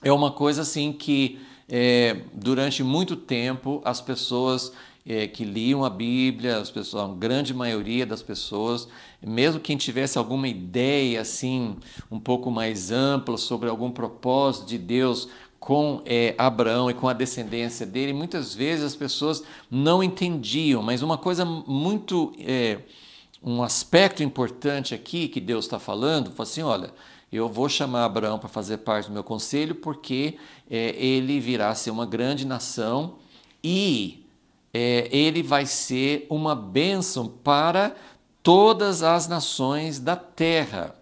é uma coisa assim que é, durante muito tempo as pessoas é, que liam a Bíblia, as pessoas, a grande maioria das pessoas, mesmo quem tivesse alguma ideia assim um pouco mais ampla sobre algum propósito de Deus com é, Abraão e com a descendência dele, muitas vezes as pessoas não entendiam. Mas uma coisa muito, é, um aspecto importante aqui que Deus está falando, foi assim, olha, eu vou chamar Abraão para fazer parte do meu conselho porque é, ele virá a ser uma grande nação e é, ele vai ser uma bênção para todas as nações da terra.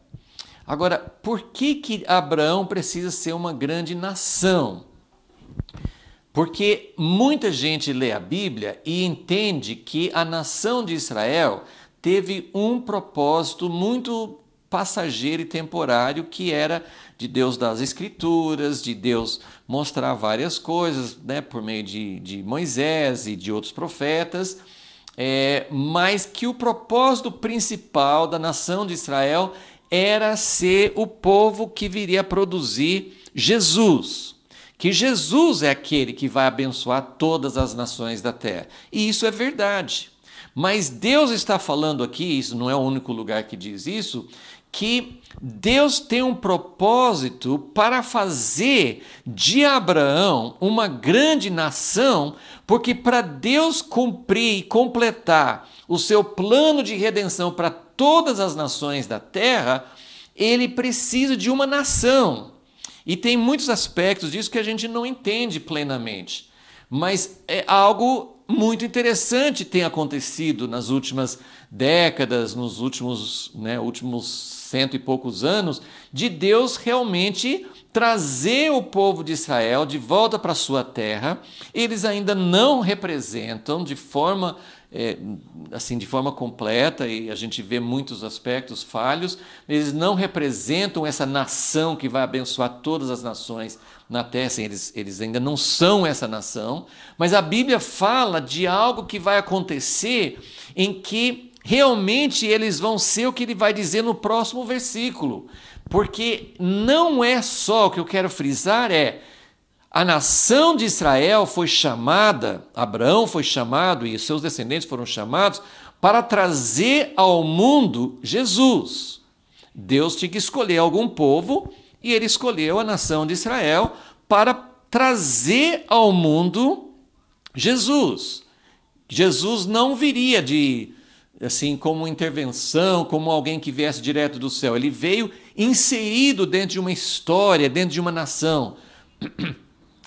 Agora, por que, que Abraão precisa ser uma grande nação? Porque muita gente lê a Bíblia e entende que a nação de Israel teve um propósito muito passageiro e temporário que era de Deus das Escrituras, de Deus mostrar várias coisas né, por meio de, de Moisés e de outros profetas, é, mas que o propósito principal da nação de Israel era ser o povo que viria a produzir Jesus. Que Jesus é aquele que vai abençoar todas as nações da terra. E isso é verdade. Mas Deus está falando aqui, isso não é o único lugar que diz isso, que Deus tem um propósito para fazer de Abraão uma grande nação, porque para Deus cumprir e completar o seu plano de redenção para todas as nações da terra, ele precisa de uma nação. E tem muitos aspectos disso que a gente não entende plenamente, mas é algo muito interessante tem acontecido nas últimas décadas, nos últimos, né, últimos cento e poucos anos, de Deus realmente trazer o povo de Israel de volta para sua terra. Eles ainda não representam de forma é, assim de forma completa e a gente vê muitos aspectos falhos. Eles não representam essa nação que vai abençoar todas as nações na terra. Assim, eles, eles ainda não são essa nação, mas a Bíblia fala de algo que vai acontecer em que realmente eles vão ser o que ele vai dizer no próximo versículo. Porque não é só o que eu quero frisar é a nação de Israel foi chamada, Abraão foi chamado e seus descendentes foram chamados para trazer ao mundo Jesus. Deus tinha que escolher algum povo e ele escolheu a nação de Israel para trazer ao mundo Jesus. Jesus não viria de assim como intervenção, como alguém que viesse direto do céu. Ele veio inserido dentro de uma história, dentro de uma nação.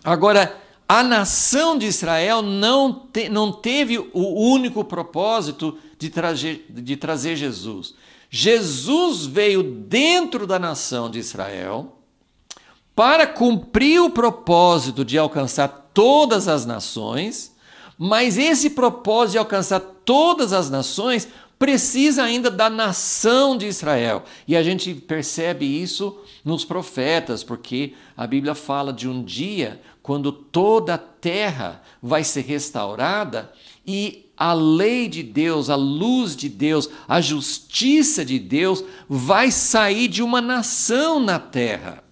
Agora, a nação de Israel não, te, não teve o único propósito de, trager, de trazer Jesus. Jesus veio dentro da nação de Israel para cumprir o propósito de alcançar todas as nações, mas esse propósito de alcançar todas as nações, precisa ainda da nação de Israel. E a gente percebe isso nos profetas, porque a Bíblia fala de um dia quando toda a terra vai ser restaurada e a lei de Deus, a luz de Deus, a justiça de Deus vai sair de uma nação na terra.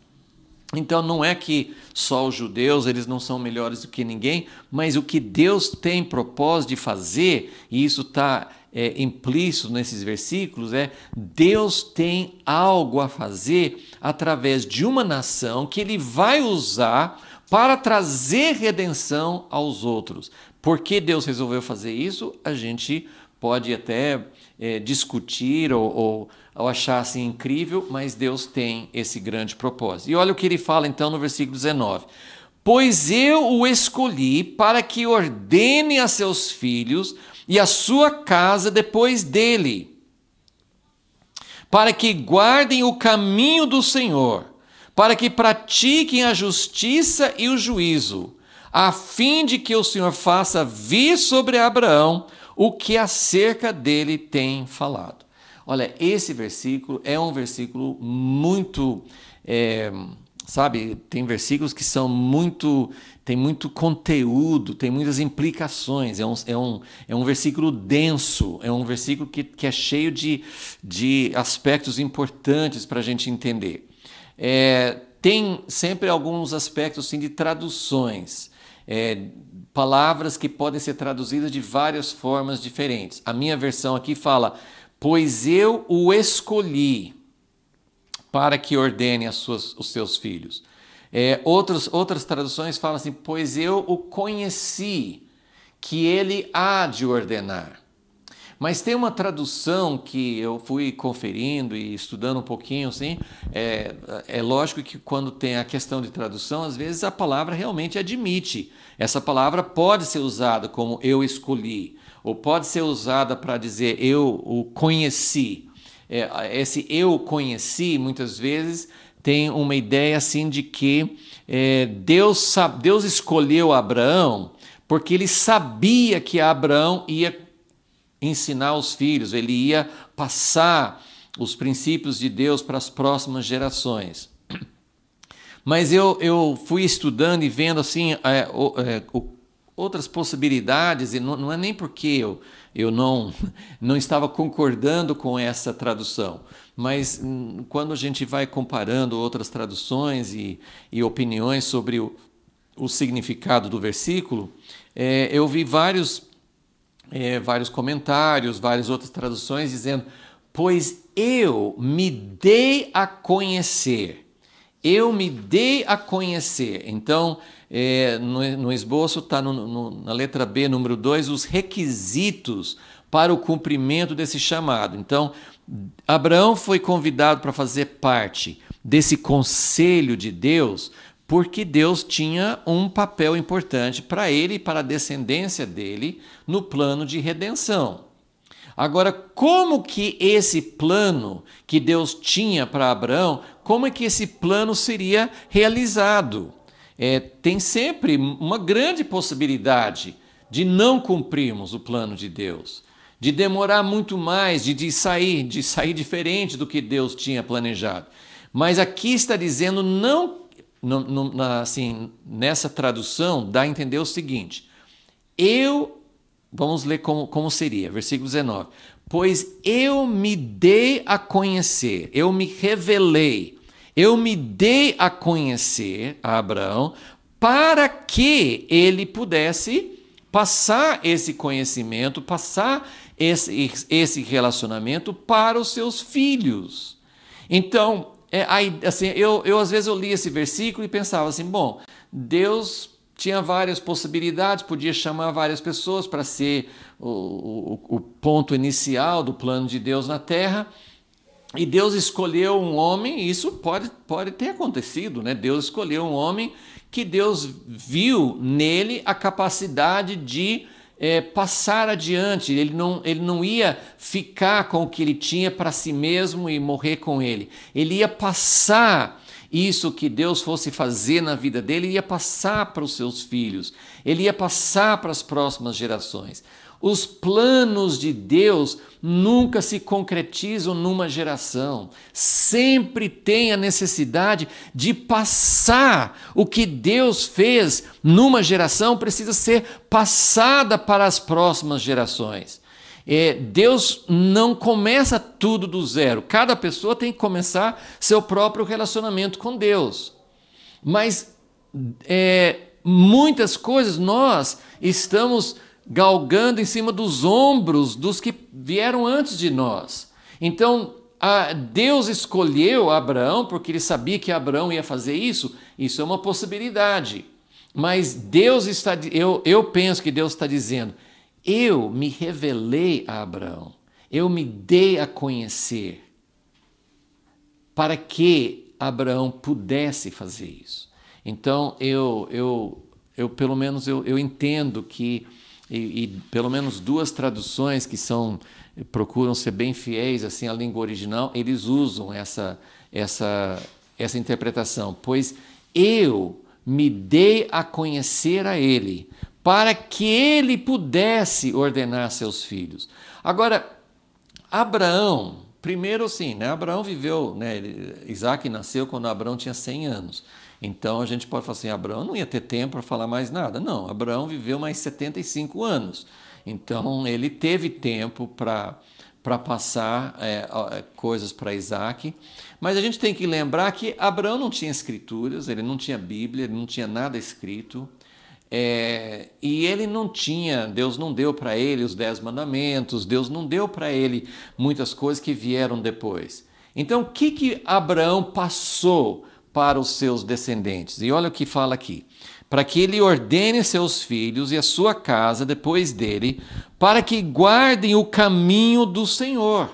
Então não é que só os judeus, eles não são melhores do que ninguém, mas o que Deus tem propósito de fazer, e isso está é, implícito nesses versículos, é Deus tem algo a fazer através de uma nação que ele vai usar para trazer redenção aos outros. Por que Deus resolveu fazer isso? A gente pode até é, discutir ou, ou ao achar assim incrível, mas Deus tem esse grande propósito. E olha o que ele fala então no versículo 19: Pois eu o escolhi para que ordene a seus filhos e a sua casa depois dele, para que guardem o caminho do Senhor, para que pratiquem a justiça e o juízo, a fim de que o Senhor faça vir sobre Abraão o que acerca dele tem falado. Olha, esse versículo é um versículo muito. É, sabe, tem versículos que são muito. tem muito conteúdo, tem muitas implicações. É um, é um, é um versículo denso, é um versículo que, que é cheio de, de aspectos importantes para a gente entender. É, tem sempre alguns aspectos assim, de traduções. É, palavras que podem ser traduzidas de várias formas diferentes. A minha versão aqui fala pois eu o escolhi para que ordene suas, os seus filhos. É, outros, outras traduções falam assim: pois eu o conheci, que ele há de ordenar. Mas tem uma tradução que eu fui conferindo e estudando um pouquinho, assim. É, é lógico que quando tem a questão de tradução, às vezes a palavra realmente admite essa palavra pode ser usada como eu escolhi, ou pode ser usada para dizer eu o conheci. É, esse eu conheci, muitas vezes, tem uma ideia assim de que é, Deus, Deus escolheu Abraão porque ele sabia que Abraão ia ensinar os filhos, ele ia passar os princípios de Deus para as próximas gerações. Mas eu, eu fui estudando e vendo assim é, o, é, o, outras possibilidades, e não, não, é nem porque eu, eu não, não estava concordando com essa tradução, mas hum, quando a gente vai comparando outras traduções e, e opiniões sobre o, o significado do versículo, é, eu vi vários, é, vários comentários, várias outras traduções dizendo: Pois eu me dei a conhecer eu me dei a conhecer. Então, é, no, no, esboço está na letra B, número 2, os requisitos para o cumprimento desse chamado. Então, Abraão foi convidado para fazer parte desse conselho de Deus, porque Deus tinha um papel importante para ele e para a descendência dele no plano de redenção. Agora, como que esse plano que Deus tinha para Abraão como é que esse plano seria realizado. É, tem sempre uma grande possibilidade de não cumprirmos o plano de Deus, de demorar muito mais, de, de sair, de sair diferente do que Deus tinha planejado. Mas aqui está dizendo não, no, no, assim, nessa tradução dá a entender o seguinte: eu Vamos ler como, como seria, versículo 19. Pois eu me dei a conhecer, eu me revelei, eu me dei a conhecer a Abraão para que ele pudesse passar esse conhecimento, passar esse, esse relacionamento para os seus filhos. Então, é, aí, assim, eu, eu às vezes eu li esse versículo e pensava assim, bom, Deus tinha várias possibilidades, podia chamar várias pessoas para ser o, o, ponto inicial do plano de Deus na terra. E Deus escolheu um homem, isso pode, pode ter acontecido, né? Deus escolheu um homem que Deus viu nele a capacidade de é, passar adiante, ele não, ele não ia ficar com o que ele tinha para si mesmo e morrer com ele, ele ia passar isso que Deus fosse fazer na vida dele, ia passar para os seus filhos ele ia passar para as próximas gerações. Os planos de Deus nunca se concretizam numa geração. Sempre tem a necessidade de passar. O que Deus fez numa geração precisa ser passada para as próximas gerações. É, Deus não começa tudo do zero. Cada pessoa tem que começar seu próprio relacionamento com Deus. Mas é, muitas coisas nós estamos galgando em cima dos ombros dos que vieram antes de nós. Então, Deus escolheu Abraão porque ele sabia que Abraão ia fazer isso. Isso é uma possibilidade. Mas Deus está, eu, eu penso que Deus está dizendo: eu me revelei a Abraão, eu me dei a conhecer, para que Abraão pudesse fazer isso. Então, eu, eu, eu pelo menos eu, eu entendo que, e, e pelo menos duas traduções que são procuram ser bem fiéis assim à língua original, eles usam essa, essa, essa interpretação, pois eu me dei a conhecer a ele, para que ele pudesse ordenar seus filhos. Agora, Abraão, primeiro sim, né? Abraão viveu, né? Isaac nasceu quando Abraão tinha 100 anos. Então a gente pode falar assim: Abraão não ia ter tempo para falar mais nada. Não, Abraão viveu mais 75 anos. Então ele teve tempo para para passar é, é coisas para Isaac. Mas a gente tem que lembrar que Abraão não tinha escrituras, ele não tinha Bíblia, ele não tinha nada escrito. É, e ele não tinha, Deus não deu para ele os dez mandamentos, Deus não deu para ele muitas coisas que vieram depois. Então, o que, que Abraão passou para os seus descendentes. E olha o que fala aqui: para que ele ordene seus filhos e a sua casa depois dele, para que guardem o caminho do Senhor.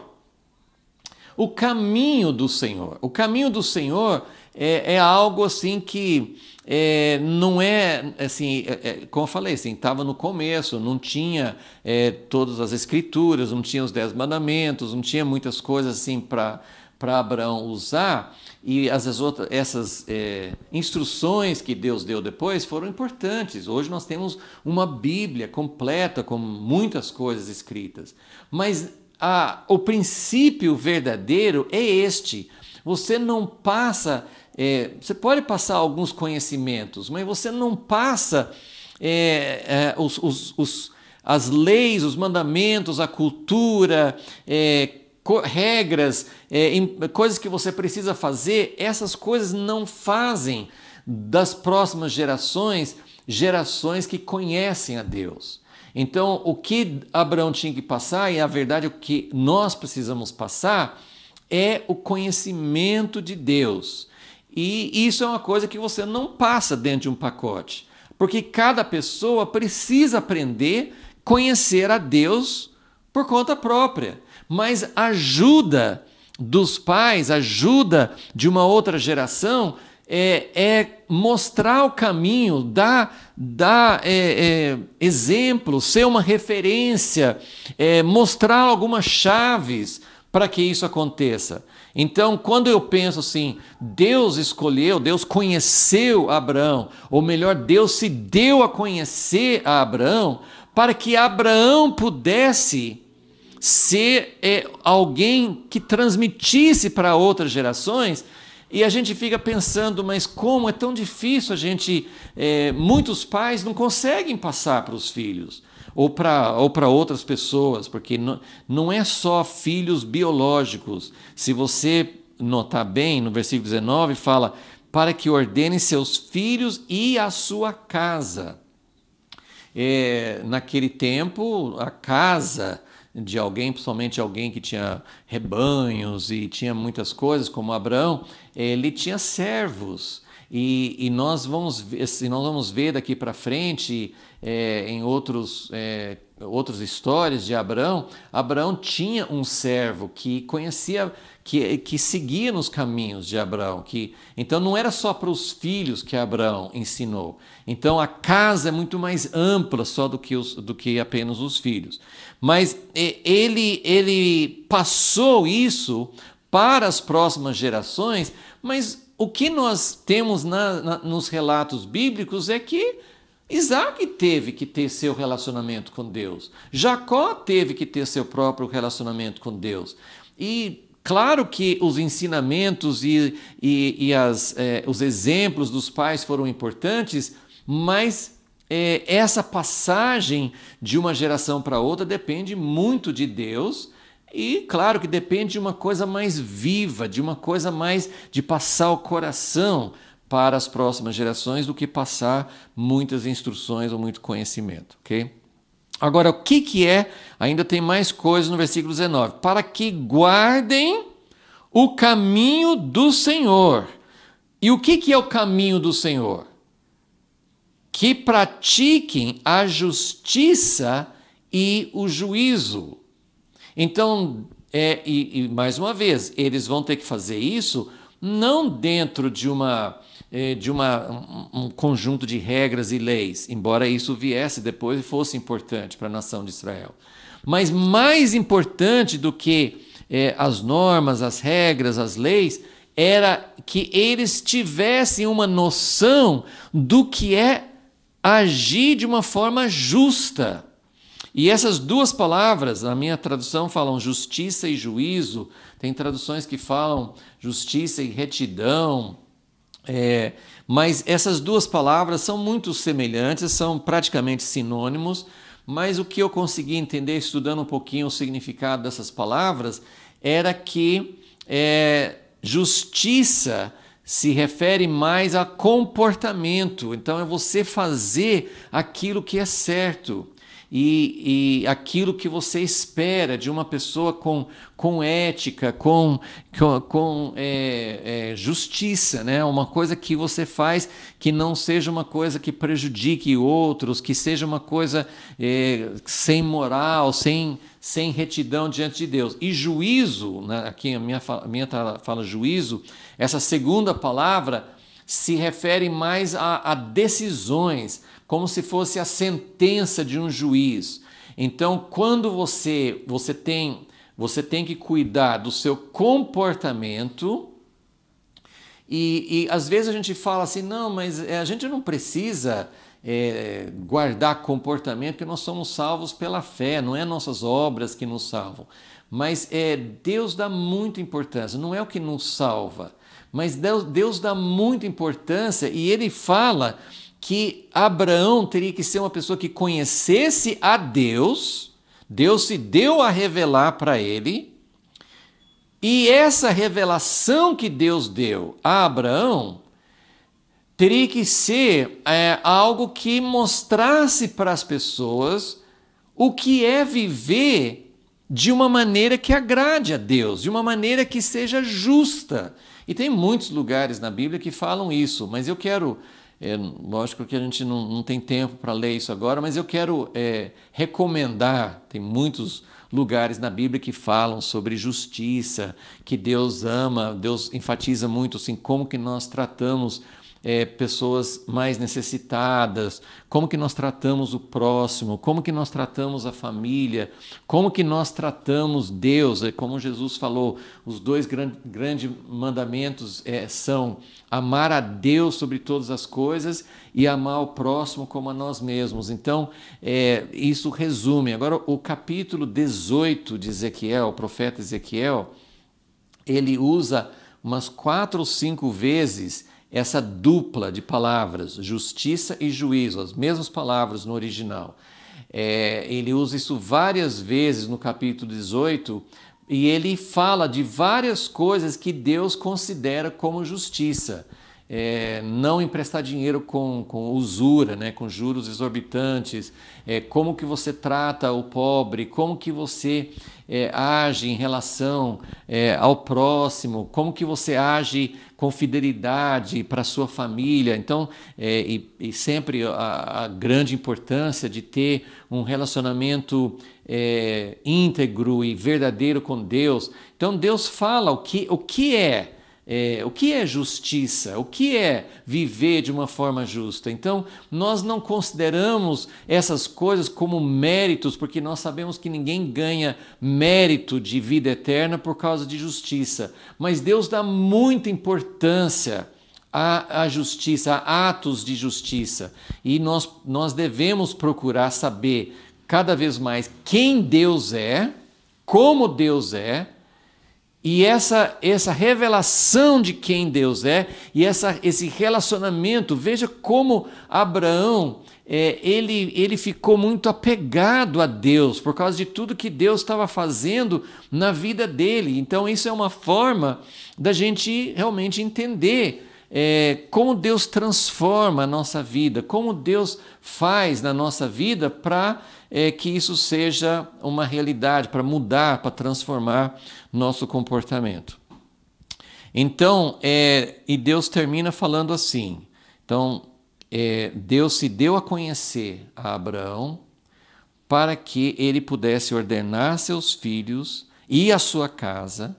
O caminho do Senhor. O caminho do Senhor é, é algo assim que é, não é assim, é, é como eu falei, assim, estava no começo, não tinha é, todas as escrituras, não tinha os dez mandamentos, não tinha muitas coisas assim para para Abraão usar, e as outras, essas é, instruções que Deus deu depois foram importantes. Hoje nós temos uma Bíblia completa com muitas coisas escritas. Mas a, o princípio verdadeiro é este: você não passa, é, você pode passar alguns conhecimentos, mas você não passa é, é os, os, os, as leis, os mandamentos, a cultura, é, regras, é, em, coisas que você precisa fazer, essas coisas não fazem das próximas gerações gerações que conhecem a Deus. Então, o que Abraão tinha que passar, e a verdade o que nós precisamos passar, é o conhecimento de Deus. E isso é uma coisa que você não passa dentro de um pacote, porque cada pessoa precisa aprender a conhecer a Deus por conta própria mas ajuda dos pais, ajuda de uma outra geração é, é, mostrar o caminho, dar, dar é, é, exemplo, ser uma referência, é, mostrar algumas chaves para que isso aconteça. Então, quando eu penso assim, Deus escolheu, Deus conheceu Abraão, ou melhor, Deus se deu a conhecer a Abraão, para que Abraão pudesse ser é, alguém que transmitisse para outras gerações. E a gente fica pensando, mas como é tão difícil a gente. É, muitos pais não conseguem passar para os filhos ou para ou outras pessoas, porque não, não é só filhos biológicos. Se você notar bem, no versículo 19 fala: para que ordene seus filhos e a sua casa. É, naquele tempo, a casa de alguém, principalmente alguém que tinha rebanhos e tinha muitas coisas, como Abraão, ele tinha servos. E, e nós, vamos ver, assim, nós vamos ver daqui para frente, é, em outros, é, outras histórias de Abraão, Abraão tinha um servo que conhecia, que, que seguia nos caminhos de Abraão. Que, então não era só para os filhos que Abraão ensinou. Então a casa é muito mais ampla só do que, os, do que apenas os filhos. Mas ele, ele passou isso para as próximas gerações, mas o que nós temos na, na, nos relatos bíblicos é que Isaac teve que ter seu relacionamento com Deus, Jacó teve que ter seu próprio relacionamento com Deus. E claro que os ensinamentos e, e, e as, eh, os exemplos dos pais foram importantes, mas é, essa passagem de uma geração para outra depende muito de Deus. E claro que depende de uma coisa mais viva, de uma coisa mais de passar o coração para as próximas gerações do que passar muitas instruções ou muito conhecimento, ok? Agora, o que, que é? Ainda tem mais coisas no versículo 19. Para que guardem o caminho do Senhor. E o que, que é o caminho do Senhor? que pratiquem a justiça e o juízo. Então, é, e, e mais uma vez, eles vão ter que fazer isso não dentro de uma é, de uma, um conjunto de regras e leis, embora isso viesse depois e fosse importante para a nação de Israel. Mas mais importante do que é, as normas, as regras, as leis, era que eles tivessem uma noção do que é agir de uma forma justa. E essas duas palavras, na minha tradução, falam justiça e juízo, tem traduções que falam justiça e retidão. É, mas essas duas palavras são muito semelhantes, são praticamente sinônimos, mas o que eu consegui entender estudando um pouquinho o significado dessas palavras era que é, justiça se refere mais a comportamento. Então, é você fazer aquilo que é certo e, e aquilo que você espera de uma pessoa com com ética, com, com, com é, é, justiça, né? uma coisa que você faz que não seja uma coisa que prejudique outros, que seja uma coisa é, sem moral, sem, sem retidão diante de Deus. E juízo, né? aqui a minha, fala, minha fala juízo, essa segunda palavra se refere mais a, a decisões, como se fosse a sentença de um juiz. Então, quando você, você tem você tem que cuidar do seu comportamento. E, e às vezes a gente fala assim, não, mas eh, a gente não precisa é, guardar comportamento, porque nós somos salvos pela fé, não é nossas obras que nos salvam. Mas é, Deus dá muita importância, não é o que nos salva, mas Deus, Deus dá muita importância e ele fala que Abraão teria que ser uma pessoa que conhecesse a Deus Deus se deu a revelar para ele, e essa revelação que Deus deu a Abraão teria que ser é, algo que mostrasse para as pessoas o que é viver de uma maneira que agrade a Deus, de uma maneira que seja justa. E tem muitos lugares na Bíblia que falam isso, mas eu quero é, lógico que a gente não, não tem tempo para ler isso agora, mas eu quero é, recomendar. Tem muitos lugares na Bíblia que falam sobre justiça, que Deus ama, Deus enfatiza muito assim como que nós tratamos é, pessoas mais necessitadas, como que nós tratamos o próximo, como que nós tratamos a família, como que nós tratamos Deus. É como Jesus falou, os dois grandes grande mandamentos é, são amar a Deus sobre todas as coisas e amar o próximo como a nós mesmos. Então, é, isso resume. Agora, o capítulo 18 de Ezequiel, o profeta Ezequiel, ele usa umas quatro ou cinco vezes essa dupla de palavras, justiça e juízo, as mesmas palavras no original. É, ele usa isso várias vezes no capítulo 18 e ele fala de várias coisas que Deus considera como justiça é, não emprestar dinheiro com, com usura, né, com juros exorbitantes, é, como que você trata o pobre, como que você é, age em relação é, ao próximo, como que você age com fidelidade para sua família. Então, é, e, e, sempre a, a, grande importância de ter um relacionamento é, íntegro e verdadeiro com Deus. Então, Deus fala o que, o que é é, o que é justiça, o que é viver de uma forma justa. Então, nós não consideramos essas coisas como méritos, porque nós sabemos que ninguém ganha mérito de vida eterna por causa de justiça. Mas Deus dá muita importância à justiça, a atos de justiça. E nós, nós devemos procurar saber cada vez mais quem Deus é, como Deus é e essa, essa revelação de quem Deus é e essa, esse relacionamento, veja como Abraão é, ele, ele ficou muito apegado a Deus por causa de tudo que Deus estava fazendo na vida dele. Então, isso é uma forma da gente realmente entender é, como Deus transforma a nossa vida, como Deus faz na nossa vida para é, que isso seja uma realidade, para mudar, para transformar nosso comportamento. Então, é, e Deus termina falando assim. Então, é, Deus se deu a conhecer a Abraão para que ele pudesse ordenar seus filhos e a sua casa,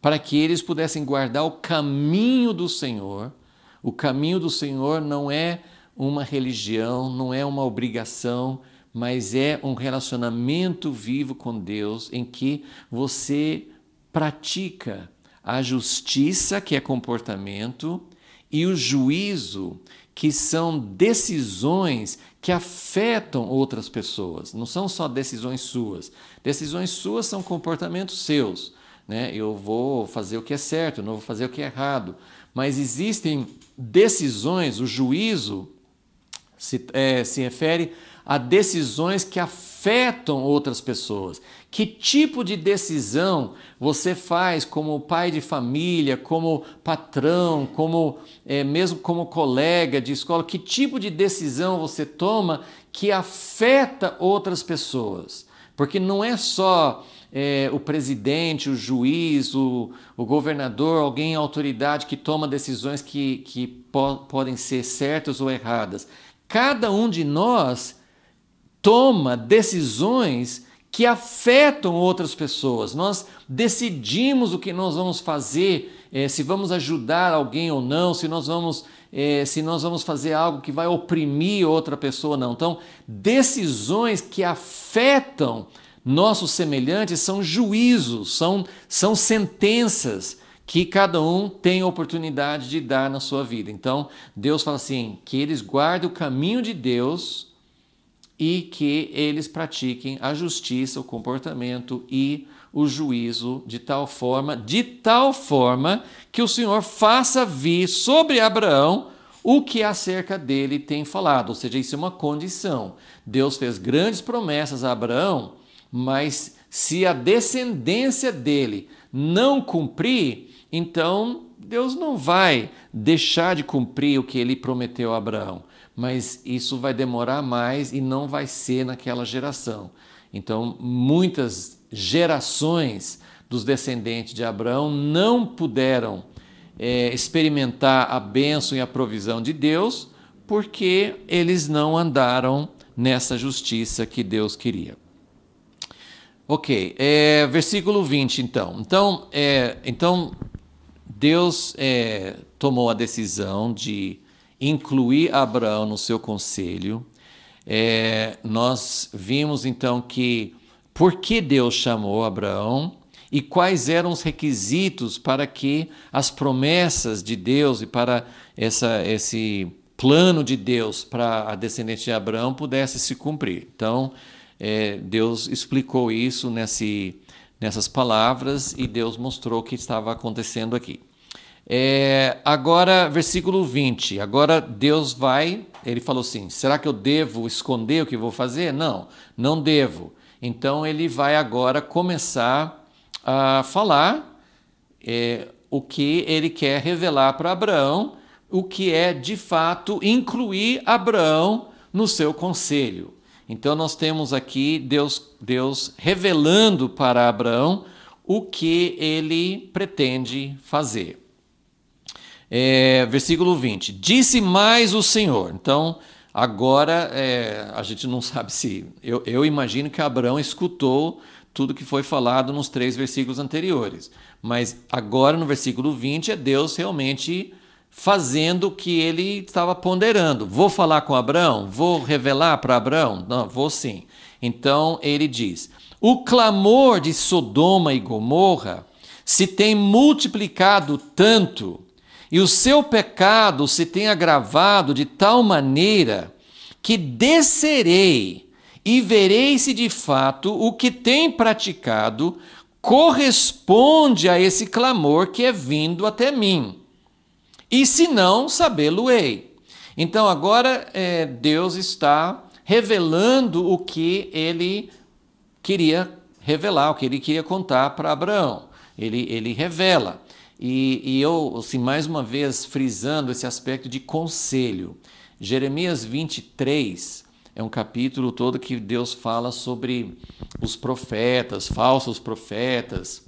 para que eles pudessem guardar o caminho do Senhor. O caminho do Senhor não é uma religião, não é uma obrigação, mas é um relacionamento vivo com Deus em que você pratica a justiça, que é comportamento, e o juízo, que são decisões que afetam outras pessoas. Não são só decisões suas. Decisões suas são comportamentos seus. Né? Eu vou fazer o que é certo, não vou fazer o que é errado. Mas existem decisões, o juízo se, é, se refere a decisões que afetam outras pessoas. Que tipo de decisão você faz como pai de família, como patrão, como é, mesmo como colega de escola? Que tipo de decisão você toma que afeta outras pessoas? Porque não é só é, o presidente, o juiz, o, o, governador, alguém em autoridade que toma decisões que, que po podem ser certas ou erradas. Cada um de nós toma decisões que afetam outras pessoas. Nós decidimos o que nós vamos fazer, eh, se vamos ajudar alguém ou não, se nós vamos eh, se nós vamos fazer algo que vai oprimir outra pessoa ou não. Então, decisões que afetam nossos semelhantes são juízos, são, são sentenças que cada um tem a oportunidade de dar na sua vida. Então, Deus fala assim: que eles guardem o caminho de Deus e que eles pratiquem a justiça, o comportamento e o juízo de tal forma, de tal forma que o Senhor faça vir sobre Abraão o que acerca dele tem falado, ou seja, isso é uma condição. Deus fez grandes promessas a Abraão, mas se a descendência dele não cumprir, então Deus não vai deixar de cumprir o que ele prometeu a Abraão mas isso vai demorar mais e não vai ser naquela geração. Então, muitas gerações dos descendentes de Abraão não puderam é, experimentar a bênção e a provisão de Deus porque eles não andaram nessa justiça que Deus queria. Ok, é, versículo 20 então. Então, é, então Deus é, tomou a decisão de incluir Abraão no seu conselho, é, nós vimos então que por que Deus chamou Abraão e quais eram os requisitos para que as promessas de Deus e para essa, esse plano de Deus para a descendente de Abraão pudesse se cumprir. Então, é, Deus explicou isso nesse, nessas palavras e Deus mostrou o que estava acontecendo aqui. É, agora, versículo 20. Agora Deus vai, ele falou assim: será que eu devo esconder o que vou fazer? Não, não devo. Então ele vai agora começar a falar é, o que ele quer revelar para Abraão, o que é de fato incluir Abraão no seu conselho. Então nós temos aqui Deus, Deus revelando para Abraão o que ele pretende fazer. É, versículo 20: Disse mais o Senhor. Então, agora é, a gente não sabe se. Eu, eu imagino que Abraão escutou tudo que foi falado nos três versículos anteriores. Mas agora no versículo 20 é Deus realmente fazendo o que ele estava ponderando. Vou falar com Abraão? Vou revelar para Abraão? Não, vou sim. Então ele diz: O clamor de Sodoma e Gomorra se tem multiplicado tanto e o seu pecado se tem agravado de tal maneira que descerei e verei se de fato o que tem praticado corresponde a esse clamor que é vindo até mim. E se não, sabê-lo-ei. Então agora é, Deus está revelando o que ele queria revelar, o que ele queria contar para Abraão. Ele, ele revela. E, e eu, assim, mais uma vez, frisando esse aspecto de conselho. Jeremias 23 é um capítulo todo que Deus fala sobre os profetas, falsos profetas.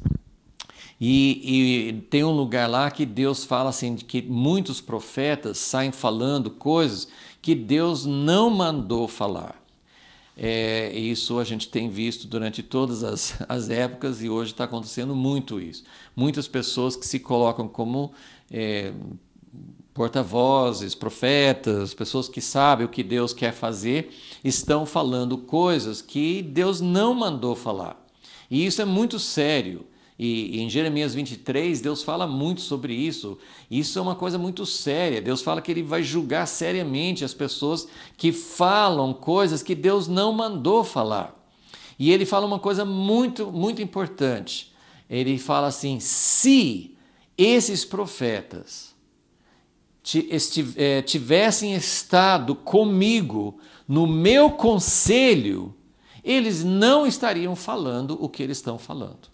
E, e, tem um lugar lá que Deus fala assim, que muitos profetas saem falando coisas que Deus não mandou falar. É, isso a gente tem visto durante todas as, as épocas e hoje está acontecendo muito isso muitas pessoas que se colocam como é, porta-vozes, profetas, pessoas que sabem o que Deus quer fazer, estão falando coisas que Deus não mandou falar. E isso é muito sério. E, em Jeremias 23, Deus fala muito sobre isso. Isso é uma coisa muito séria. Deus fala que ele vai julgar seriamente as pessoas que falam coisas que Deus não mandou falar. E ele fala uma coisa muito, muito importante ele fala assim: se esses profetas eh, tivessem estado comigo no meu conselho, eles não estariam falando o que eles estão falando.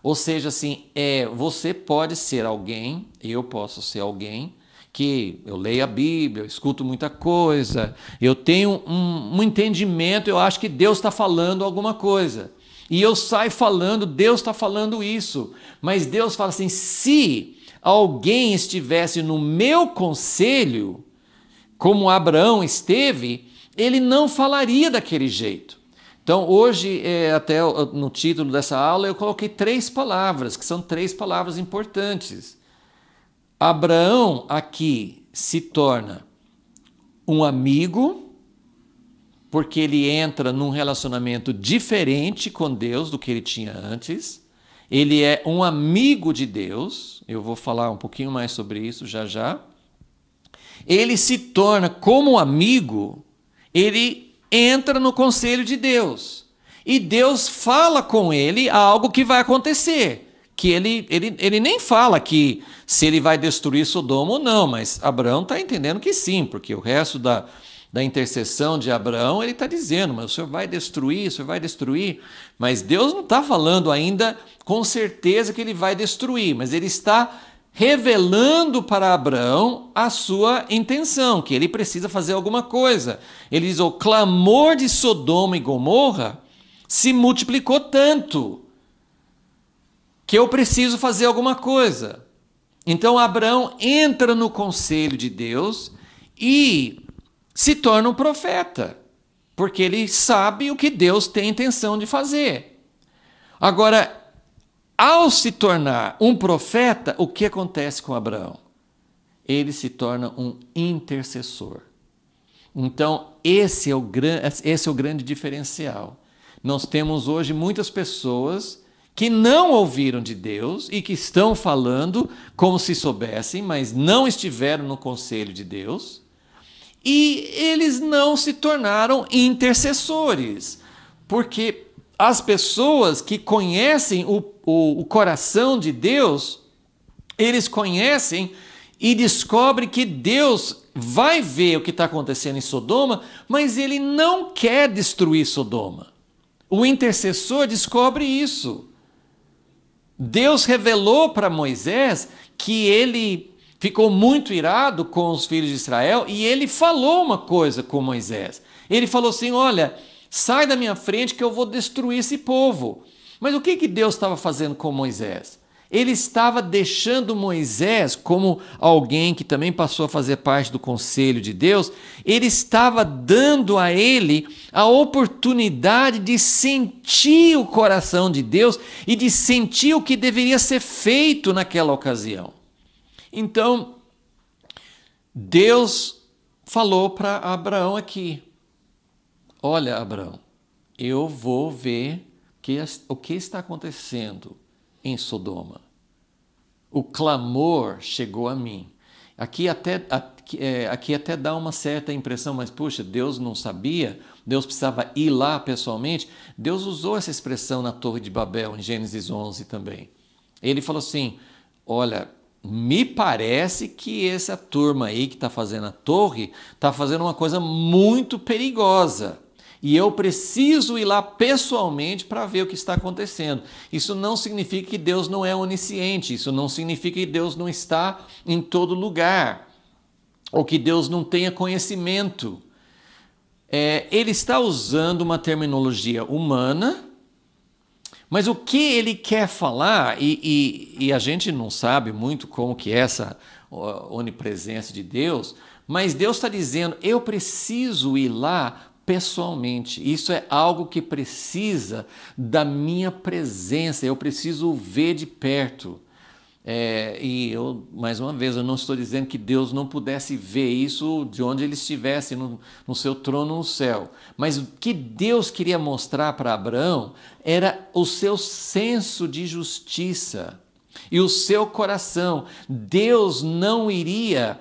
Ou seja, assim, é, você pode ser alguém, eu posso ser alguém, que eu leio a Bíblia, eu escuto muita coisa, eu tenho um, um entendimento, eu acho que Deus está falando alguma coisa. E eu saio falando, Deus está falando isso. Mas Deus fala assim: se alguém estivesse no meu conselho, como Abraão esteve, ele não falaria daquele jeito. Então, hoje, é, até no título dessa aula, eu coloquei três palavras, que são três palavras importantes. Abraão aqui se torna um amigo porque ele entra num relacionamento diferente com Deus do que ele tinha antes. Ele é um amigo de Deus. Eu vou falar um pouquinho mais sobre isso já já. Ele se torna como amigo, ele entra no conselho de Deus. E Deus fala com ele algo que vai acontecer. Que ele, ele, ele nem fala que se ele vai destruir Sodoma ou não, mas Abraão está entendendo que sim, porque o resto da, da intercessão de Abraão, ele está dizendo, mas o Senhor vai destruir, o Senhor vai destruir. Mas Deus não está falando ainda com certeza que ele vai destruir, mas ele está revelando para Abraão a sua intenção, que ele precisa fazer alguma coisa. Ele diz: o clamor de Sodoma e Gomorra se multiplicou tanto que eu preciso fazer alguma coisa. Então Abraão entra no conselho de Deus e se torna um profeta, porque ele sabe o que Deus tem intenção de fazer. Agora, ao se tornar um profeta, o que acontece com Abraão? Ele se torna um intercessor. Então, esse é o, gran, esse é o grande diferencial. Nós temos hoje muitas pessoas que não ouviram de Deus e que estão falando como se soubessem, mas não estiveram no conselho de Deus e eles não se tornaram intercessores, porque as pessoas que conhecem o, o, o coração de Deus, eles conhecem e descobrem que Deus vai ver o que está acontecendo em Sodoma, mas ele não quer destruir Sodoma. O intercessor descobre isso. Deus revelou para Moisés que ele ficou muito irado com os filhos de Israel e ele falou uma coisa com Moisés. Ele falou assim: Olha, sai da minha frente que eu vou destruir esse povo. Mas o que, que Deus estava fazendo com Moisés? Ele estava deixando Moisés, como alguém que também passou a fazer parte do conselho de Deus, ele estava dando a ele a oportunidade de sentir o coração de Deus e de sentir o que deveria ser feito naquela ocasião. Então, Deus falou para Abraão aqui: Olha, Abraão, eu vou ver que, o que está acontecendo em Sodoma. O clamor chegou a mim. Aqui até, aqui, é, aqui até dá uma certa impressão, mas puxa, Deus não sabia, Deus precisava ir lá pessoalmente. Deus usou essa expressão na Torre de Babel, em Gênesis 11 também. Ele falou assim: Olha, me parece que essa turma aí que está fazendo a torre está fazendo uma coisa muito perigosa. E eu preciso ir lá pessoalmente para ver o que está acontecendo. Isso não significa que Deus não é onisciente, isso não significa que Deus não está em todo lugar, ou que Deus não tenha conhecimento. É, ele está usando uma terminologia humana mas o que ele quer falar, e, e, e a gente não sabe muito como que é essa onipresença de Deus, mas Deus está dizendo: eu preciso ir lá pessoalmente. Isso é algo que precisa da minha presença, eu preciso ver de perto. É, e eu, mais uma vez, eu não estou dizendo que Deus não pudesse ver isso de onde ele estivesse, no, no seu trono no céu. Mas o que Deus queria mostrar para Abraão era o seu senso de justiça e o seu coração. Deus não iria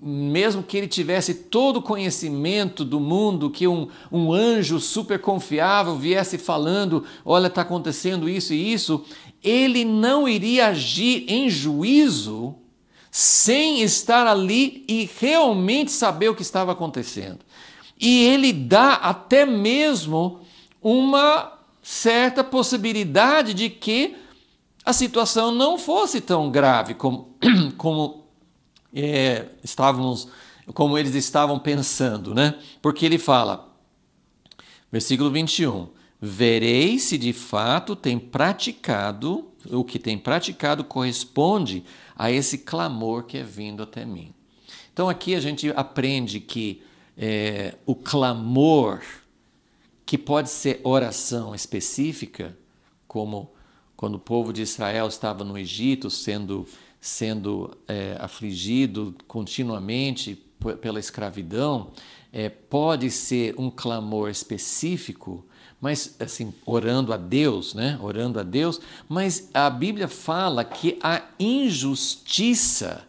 mesmo que ele tivesse todo o conhecimento do mundo, que um, um anjo super confiável viesse falando: olha, está acontecendo isso e isso, ele não iria agir em juízo sem estar ali e realmente saber o que estava acontecendo. E ele dá até mesmo uma certa possibilidade de que a situação não fosse tão grave como, como é, estávamos, como eles estavam pensando, né? Porque ele fala, versículo 21, Verei se de fato tem praticado, o que tem praticado corresponde a esse clamor que é vindo até mim. Então aqui a gente aprende que é, o clamor, que pode ser oração específica, como quando o povo de Israel estava no Egito sendo, sendo é, afligido continuamente pela escravidão, é, pode ser um clamor específico mas assim, orando a Deus, né? Orando a Deus, mas a Bíblia fala que a injustiça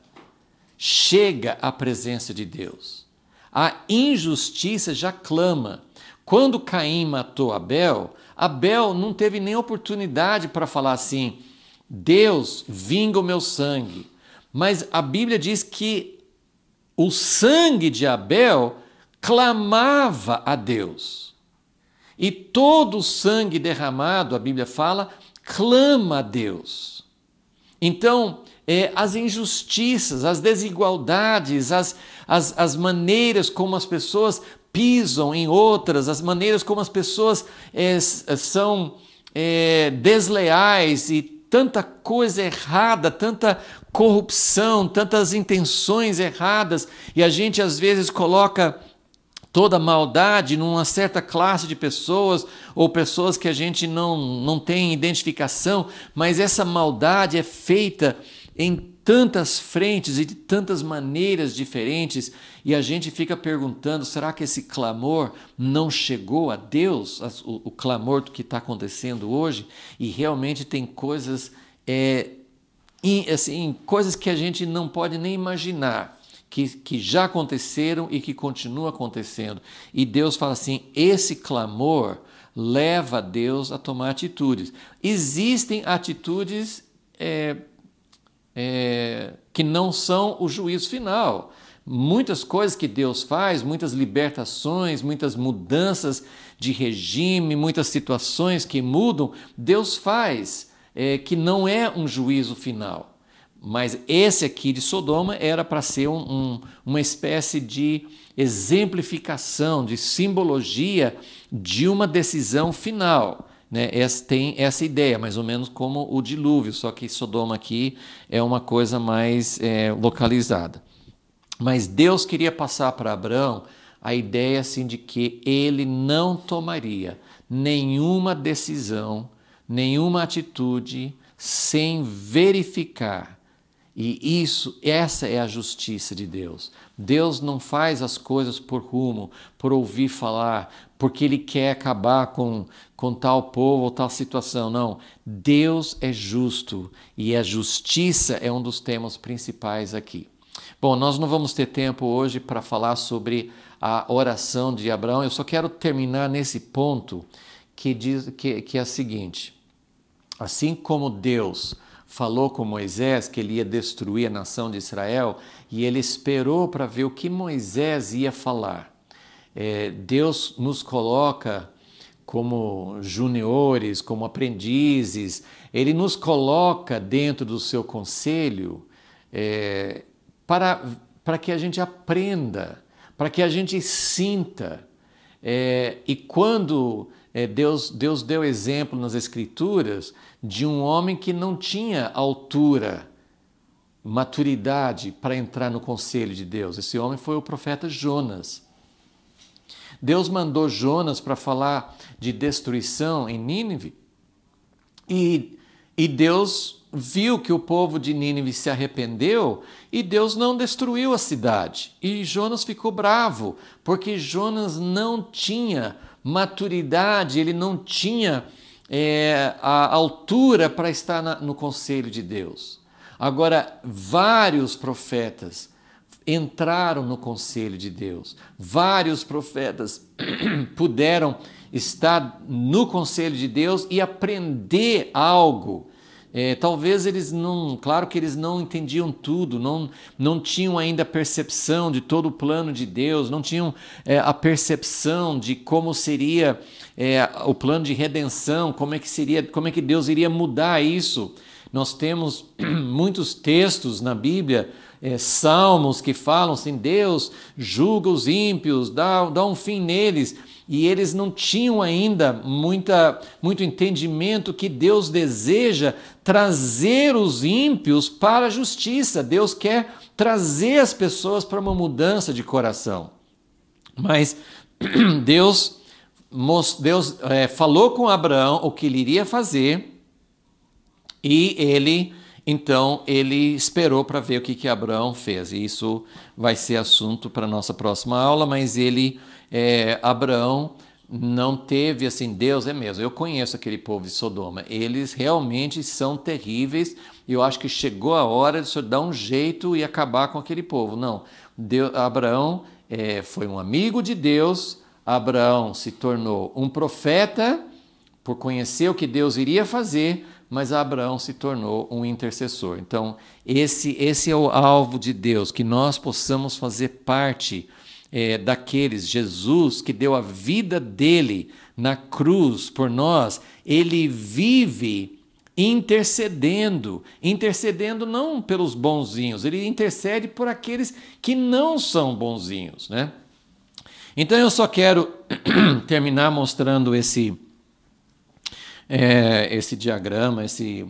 chega à presença de Deus. A injustiça já clama. Quando Caim matou Abel, Abel não teve nem oportunidade para falar assim: Deus vinga o meu sangue. Mas a Bíblia diz que o sangue de Abel clamava a Deus. E todo o sangue derramado, a Bíblia fala, clama a Deus. Então, é, as injustiças, as desigualdades, as, as, as maneiras como as pessoas pisam em outras, as maneiras como as pessoas é, são é, desleais e tanta coisa errada, tanta corrupção, tantas intenções erradas, e a gente às vezes coloca toda maldade numa certa classe de pessoas ou pessoas que a gente não, não tem identificação, mas essa maldade é feita em tantas frentes e de tantas maneiras diferentes, e a gente fica perguntando: será que esse clamor não chegou a Deus, o, o clamor que está acontecendo hoje? E realmente tem coisas, é, assim, coisas que a gente não pode nem imaginar que, que já aconteceram e que continuam acontecendo. E Deus fala assim: esse clamor leva Deus a tomar atitudes. Existem atitudes é, é, que não são o juízo final. Muitas coisas que Deus faz, muitas libertações, muitas mudanças de regime, muitas situações que mudam, Deus faz, é, que não é um juízo final. Mas esse aqui de Sodoma era para ser um, um, uma espécie de exemplificação, de simbologia de uma decisão final. Né? tem essa ideia, mais ou menos como o dilúvio, só que Sodoma aqui é uma coisa mais é, localizada. Mas Deus queria passar para Abraão a ideia assim, de que ele não tomaria nenhuma decisão, nenhuma atitude sem verificar e isso, essa é a justiça de Deus. Deus não faz as coisas por rumo, por ouvir falar, porque ele quer acabar com, com tal povo ou tal situação. Não. Deus é justo e a justiça é um dos temas principais aqui. Bom, nós não vamos ter tempo hoje para falar sobre a oração de Abraão. Eu só quero terminar nesse ponto que diz que, que é o seguinte: assim como Deus falou com Moisés que ele ia destruir a nação de Israel e ele esperou para ver o que Moisés ia falar. É, Deus nos coloca como juniores, como aprendizes, ele nos coloca dentro do seu conselho é, para, para que a gente aprenda, para que a gente sinta. É, e quando é, Deus, Deus deu exemplo nas Escrituras de um homem que não tinha altura, maturidade para entrar no conselho de Deus. Esse homem foi o profeta Jonas. Deus mandou Jonas para falar de destruição em Nínive e, e Deus viu que o povo de Nínive se arrependeu e Deus não destruiu a cidade. E Jonas ficou bravo, porque Jonas não tinha maturidade, ele não tinha é, a altura para estar na, no conselho de Deus. Agora, vários profetas entraram no conselho de Deus, vários profetas puderam estar no conselho de Deus e aprender algo é, talvez eles não, claro que eles não entendiam tudo, não, não tinham ainda a percepção de todo o plano de Deus, não tinham é, a percepção de como seria é, o plano de redenção, como é que seria, como é que Deus iria mudar isso. Nós temos muitos textos na Bíblia, é, salmos que falam assim: Deus julga os ímpios, dá, dá um fim neles e eles não tinham ainda muita, muito entendimento que Deus deseja trazer os ímpios para a justiça. Deus quer trazer as pessoas para uma mudança de coração. Mas Deus, Deus é, falou com Abraão o que ele iria fazer e ele. Então ele esperou para ver o que, que Abraão fez. E isso vai ser assunto para nossa próxima aula, mas ele é, Abraão não teve assim, Deus é mesmo. Eu conheço aquele povo de Sodoma, eles realmente são terríveis. Eu acho que chegou a hora de o senhor dar um jeito e acabar com aquele povo. Não, Deus, Abraão é, foi um amigo de Deus, Abraão se tornou um profeta por conhecer o que Deus iria fazer, mas Abraão se tornou um intercessor. Então, esse, esse é o alvo de Deus, que nós possamos fazer parte é, daqueles, Jesus que deu a vida dele na cruz por nós, ele vive intercedendo, intercedendo não pelos bonzinhos, ele intercede por aqueles que não são bonzinhos, né? Então eu só quero terminar mostrando esse é, esse diagrama, esse,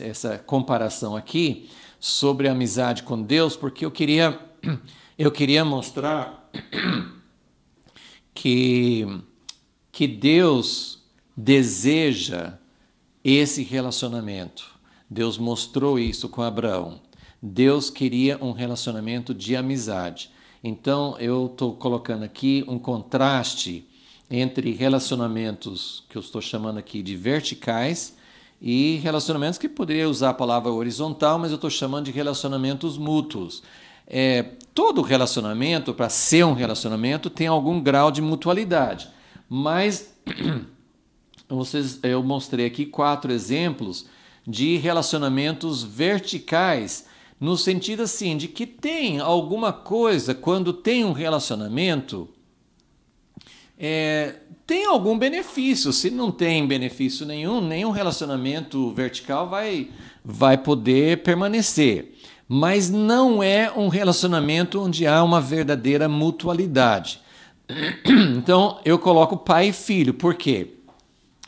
essa comparação aqui sobre a amizade com Deus, porque eu queria eu queria mostrar que, que Deus deseja esse relacionamento. Deus mostrou isso com Abraão. Deus queria um relacionamento de amizade. Então eu estou colocando aqui um contraste entre relacionamentos que eu estou chamando aqui de verticais e relacionamentos que poderia usar a palavra horizontal, mas eu estou chamando de relacionamentos mútuos. É, todo relacionamento, para ser um relacionamento, tem algum grau de mutualidade. Mas vocês, eu mostrei aqui quatro exemplos de relacionamentos verticais, no sentido assim de que tem alguma coisa quando tem um relacionamento. É, tem algum benefício. Se não tem benefício nenhum, nenhum relacionamento vertical vai, vai poder permanecer mas não é um relacionamento onde há uma verdadeira mutualidade. Então eu coloco pai e filho, por quê?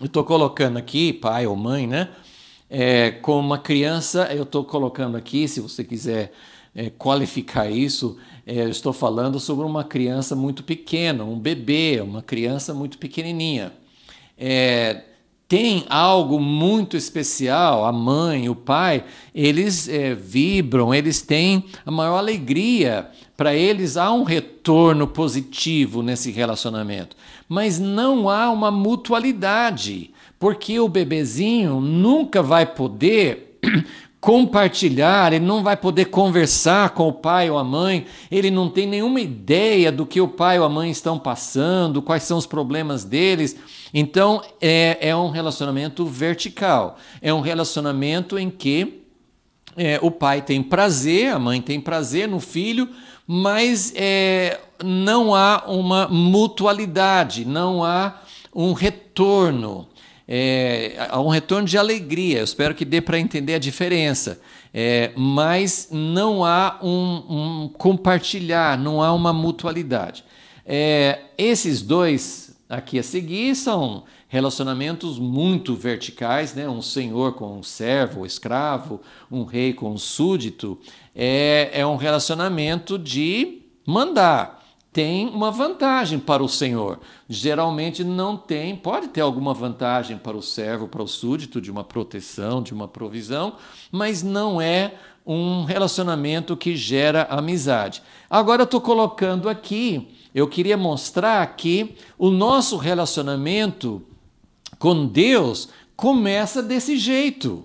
Eu estou colocando aqui, pai ou mãe, né? É, uma criança, eu estou colocando aqui, se você quiser é, qualificar isso, é, eu estou falando sobre uma criança muito pequena, um bebê, uma criança muito pequenininha. É, tem algo muito especial, a mãe, o pai, eles é, vibram, eles têm a maior alegria. Para eles há um retorno positivo nesse relacionamento, mas não há uma mutualidade, porque o bebezinho nunca vai poder compartilhar, ele não vai poder conversar com o pai ou a mãe, ele não tem nenhuma ideia do que o pai ou a mãe estão passando, quais são os problemas deles. Então, é, é um relacionamento vertical. É um relacionamento em que é, o pai tem prazer, a mãe tem prazer no filho, mas é, não há uma mutualidade, não há um retorno. É, há um retorno de alegria, eu espero que dê para entender a diferença, é, mas não há um, um, compartilhar, não há uma mutualidade. É, esses dois aqui a seguir são relacionamentos muito verticais, né? um senhor com um servo, um escravo, um rei com um súdito. É, é um relacionamento de mandar. Tem uma vantagem para o senhor. Geralmente não tem, pode ter alguma vantagem para o servo, para o súdito, de uma proteção, de uma provisão, mas não é um relacionamento que gera amizade. Agora eu estou colocando aqui eu queria mostrar aqui o nosso relacionamento com Deus começa desse jeito.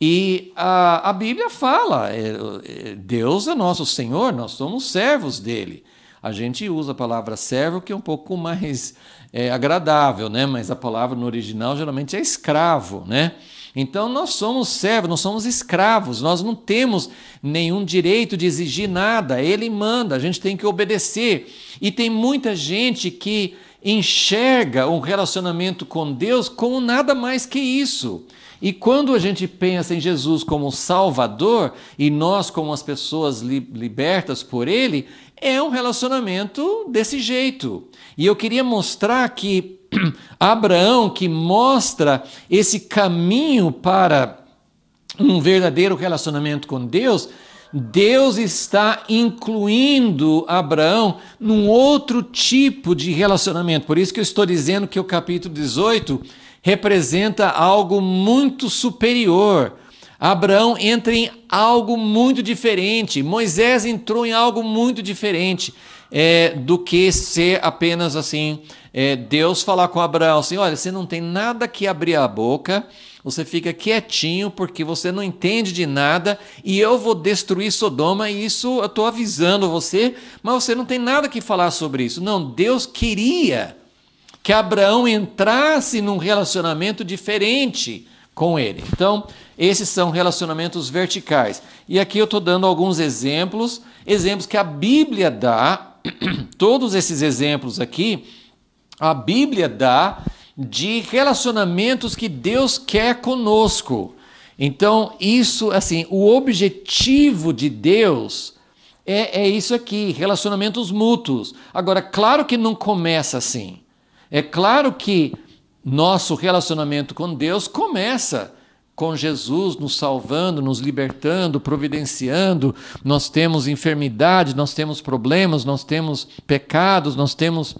E a, a Bíblia fala: é, é, Deus é nosso Senhor, nós somos servos dele. A gente usa a palavra servo, que é um pouco mais é, agradável, né? mas a palavra no original geralmente é escravo. Né? Então nós somos servos, nós somos escravos, nós não temos nenhum direito de exigir nada, ele manda, a gente tem que obedecer. E tem muita gente que enxerga um relacionamento com Deus como nada mais que isso. E quando a gente pensa em Jesus como Salvador e nós como as pessoas libertas por Ele, é um relacionamento desse jeito. E eu queria mostrar que Abraão que mostra esse caminho para um verdadeiro relacionamento com Deus, Deus está incluindo Abraão num outro tipo de relacionamento. Por isso que eu estou dizendo que o capítulo 18 representa algo muito superior. Abraão entra em algo muito diferente. Moisés entrou em algo muito diferente é, do que ser apenas assim é, Deus falar com Abraão assim: olha, você não tem nada que abrir a boca, você fica quietinho porque você não entende de nada e eu vou destruir Sodoma e isso eu estou avisando você, mas você não tem nada que falar sobre isso. Não, Deus queria que Abraão entrasse num relacionamento diferente com ele. Então, esses são relacionamentos verticais. E aqui eu estou dando alguns exemplos, exemplos que a Bíblia dá, todos esses exemplos aqui a Bíblia dá de relacionamentos que Deus quer conosco. Então, isso, assim, o objetivo de Deus é, é isso aqui: relacionamentos mútuos. Agora, claro que não começa assim. É claro que nosso relacionamento com Deus começa com Jesus nos salvando, nos libertando, providenciando. Nós temos enfermidade, nós temos problemas, nós temos pecados, nós temos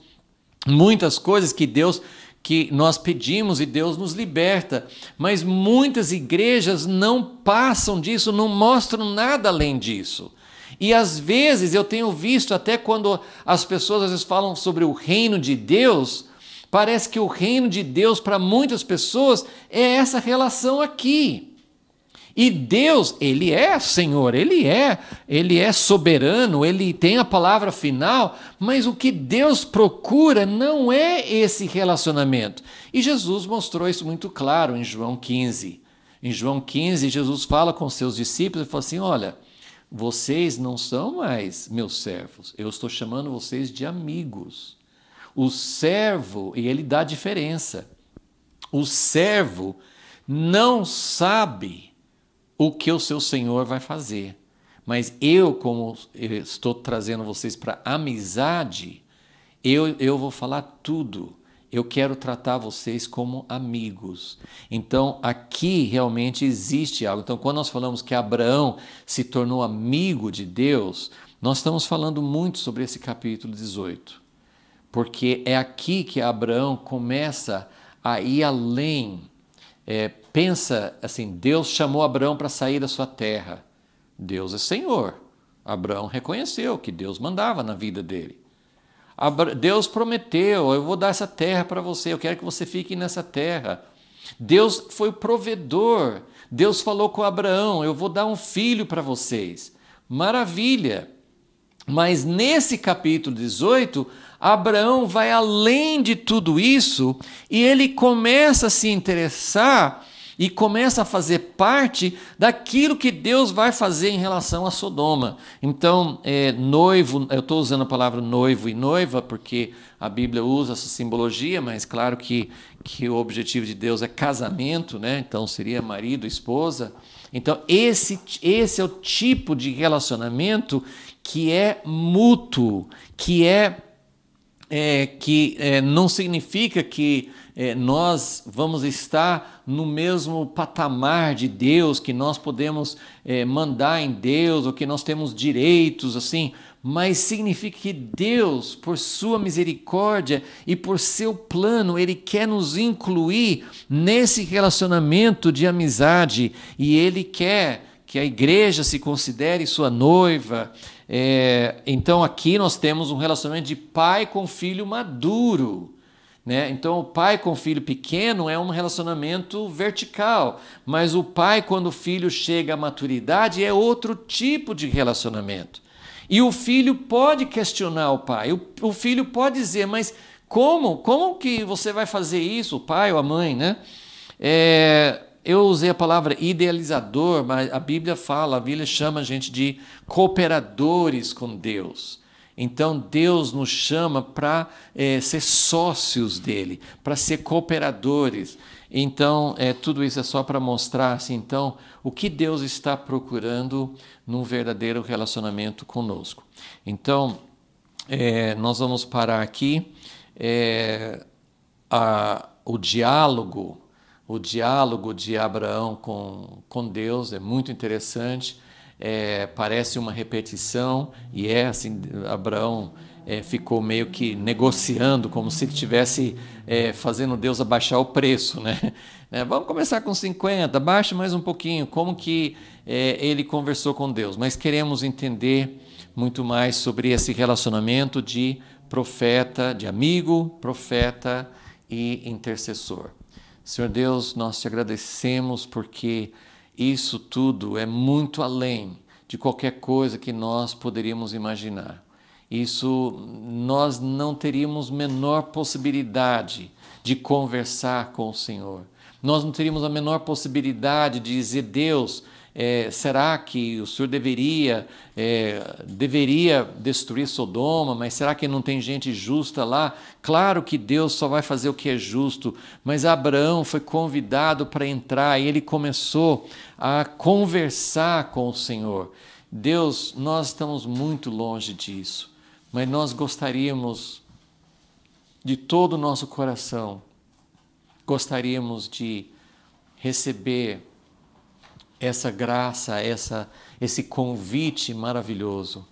muitas coisas que Deus que nós pedimos e Deus nos liberta, mas muitas igrejas não passam disso, não mostram nada além disso. E às vezes eu tenho visto até quando as pessoas às vezes falam sobre o reino de Deus, parece que o reino de Deus para muitas pessoas é essa relação aqui. E Deus, ele é Senhor, ele é, ele é soberano, ele tem a palavra final, mas o que Deus procura não é esse relacionamento. E Jesus mostrou isso muito claro em João 15. Em João 15, Jesus fala com seus discípulos e fala assim: "Olha, vocês não são mais meus servos. Eu estou chamando vocês de amigos." O servo, e ele dá a diferença. O servo não sabe o que o seu Senhor vai fazer. Mas eu, como estou trazendo vocês para amizade, eu, eu vou falar tudo. Eu quero tratar vocês como amigos. Então, aqui realmente existe algo. Então, quando nós falamos que Abraão se tornou amigo de Deus, nós estamos falando muito sobre esse capítulo 18. Porque é aqui que Abraão começa a ir além, é, pensa assim: Deus chamou Abraão para sair da sua terra. Deus é Senhor. Abraão reconheceu que Deus mandava na vida dele. Deus prometeu: Eu vou dar essa terra para você, eu quero que você fique nessa terra. Deus foi o provedor. Deus falou com Abraão: Eu vou dar um filho para vocês. Maravilha! Mas nesse capítulo 18, Abraão vai além de tudo isso e ele começa a se interessar e começa a fazer parte daquilo que Deus vai fazer em relação a Sodoma. Então, é, noivo, eu estou usando a palavra noivo e noiva porque a Bíblia usa essa simbologia, mas claro que, que o objetivo de Deus é casamento, né? então seria marido, esposa. Então, esse, esse é o tipo de relacionamento que é mútuo, que é, é que é, não significa que é, nós vamos estar no mesmo patamar de Deus, que nós podemos é, mandar em Deus, ou que nós temos direitos, assim, mas significa que Deus, por sua misericórdia e por seu plano, Ele quer nos incluir nesse relacionamento de amizade e Ele quer que a igreja se considere sua noiva. É, então aqui nós temos um relacionamento de pai com filho maduro. Né? Então, o pai com o filho pequeno é um relacionamento vertical, mas o pai, quando o filho chega à maturidade, é outro tipo de relacionamento. E o filho pode questionar o pai, o, o filho pode dizer, mas como? Como que você vai fazer isso, o pai ou a mãe, né? É, eu usei a palavra idealizador, mas a Bíblia fala, a Bíblia chama a gente de cooperadores com Deus. Então Deus nos chama para é, ser sócios dele, para ser cooperadores. Então é, tudo isso é só para mostrar assim, então o que Deus está procurando num verdadeiro relacionamento conosco. Então é, nós vamos parar aqui é, a, o diálogo, o diálogo de Abraão com, com Deus é muito interessante é, parece uma repetição, e é assim: Abraão é, ficou meio que negociando, como se estivesse é, fazendo Deus abaixar o preço. Né? É, vamos começar com 50, baixa mais um pouquinho, como que é, ele conversou com Deus. Mas queremos entender muito mais sobre esse relacionamento de profeta, de amigo, profeta e intercessor. Senhor Deus, nós te agradecemos porque isso tudo é muito além de qualquer coisa que nós poderíamos imaginar. Isso nós não teríamos menor possibilidade de conversar com o Senhor. Nós não teríamos a menor possibilidade de dizer, Deus, é, será que o Senhor deveria, é, deveria destruir Sodoma, mas será que não tem gente justa lá? Claro que Deus só vai fazer o que é justo, mas Abraão foi convidado para entrar e ele começou a conversar com o Senhor. Deus, nós estamos muito longe disso, mas nós gostaríamos de todo o nosso coração, gostaríamos de receber essa graça, essa, esse convite maravilhoso.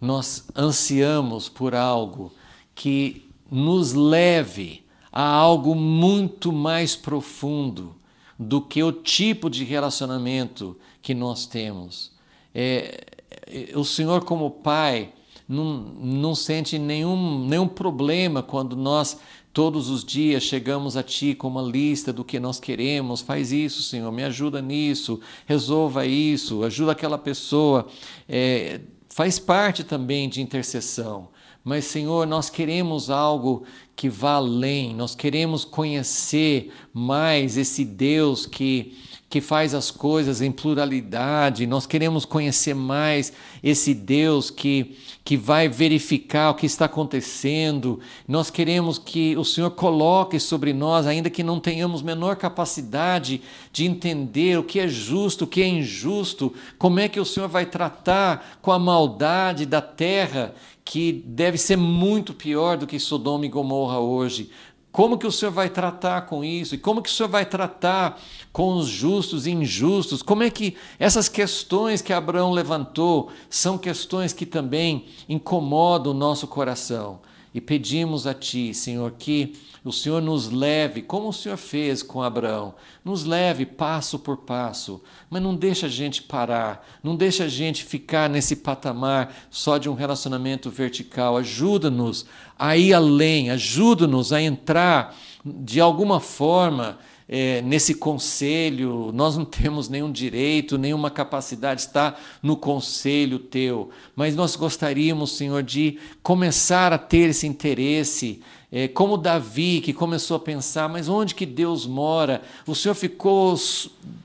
Nós ansiamos por algo que nos leve a algo muito mais profundo do que o tipo de relacionamento que nós temos. É, é o Senhor, como Pai, não, não sente nenhum, nenhum problema quando nós todos os dias chegamos a Ti com uma lista do que nós queremos. Faz isso, Senhor, me ajuda nisso, resolva isso, ajuda aquela pessoa. É, faz parte também de intercessão. Mas, Senhor, nós queremos algo que vá além, nós queremos conhecer mais esse Deus que que faz as coisas em pluralidade, nós queremos conhecer mais esse Deus que, que vai verificar o que está acontecendo, nós queremos que o Senhor coloque sobre nós, ainda que não tenhamos menor capacidade de entender o que é justo, o que é injusto, como é que o Senhor vai tratar com a maldade da terra que deve ser muito pior do que Sodoma e Gomorra hoje. Como que o Senhor vai tratar com isso? E como que o Senhor vai tratar com os justos e injustos? Como é que essas questões que Abraão levantou são questões que também incomodam o nosso coração? E pedimos a Ti, Senhor, que o Senhor nos leve, como o Senhor fez com Abraão, nos leve passo por passo, mas não deixa a gente parar, não deixa a gente ficar nesse patamar só de um relacionamento vertical. Ajuda-nos a ir além, ajuda-nos a entrar de alguma forma. É, nesse conselho, nós não temos nenhum direito, nenhuma capacidade, está no conselho teu, mas nós gostaríamos, Senhor, de começar a ter esse interesse é, como Davi, que começou a pensar, mas onde que Deus mora? O Senhor ficou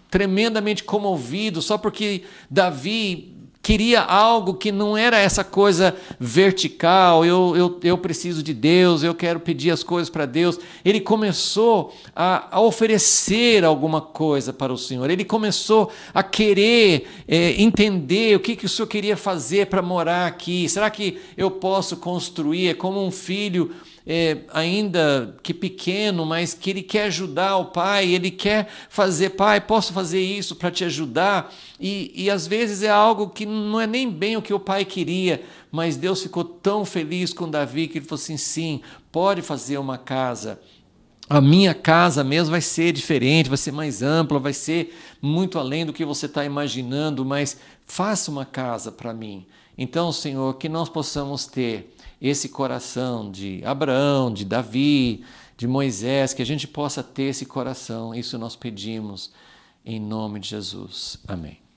tremendamente comovido só porque Davi queria algo que não era essa coisa vertical, eu, eu, eu preciso de Deus, eu quero pedir as coisas para Deus. Ele começou a, a, oferecer alguma coisa para o Senhor, ele começou a querer é, entender o que, que o Senhor queria fazer para morar aqui. Será que eu posso construir? É como um filho é, ainda que pequeno, mas que ele quer ajudar o pai, ele quer fazer, pai, posso fazer isso para te ajudar? E, e às vezes é algo que não é nem bem o que o pai queria, mas Deus ficou tão feliz com Davi que ele falou assim: sim, pode fazer uma casa. A minha casa mesmo vai ser diferente, vai ser mais ampla, vai ser muito além do que você está imaginando, mas faça uma casa para mim. Então, Senhor, que nós possamos ter esse coração de Abraão, de Davi, de Moisés, que a gente possa ter esse coração. Isso nós pedimos em nome de Jesus. Amém.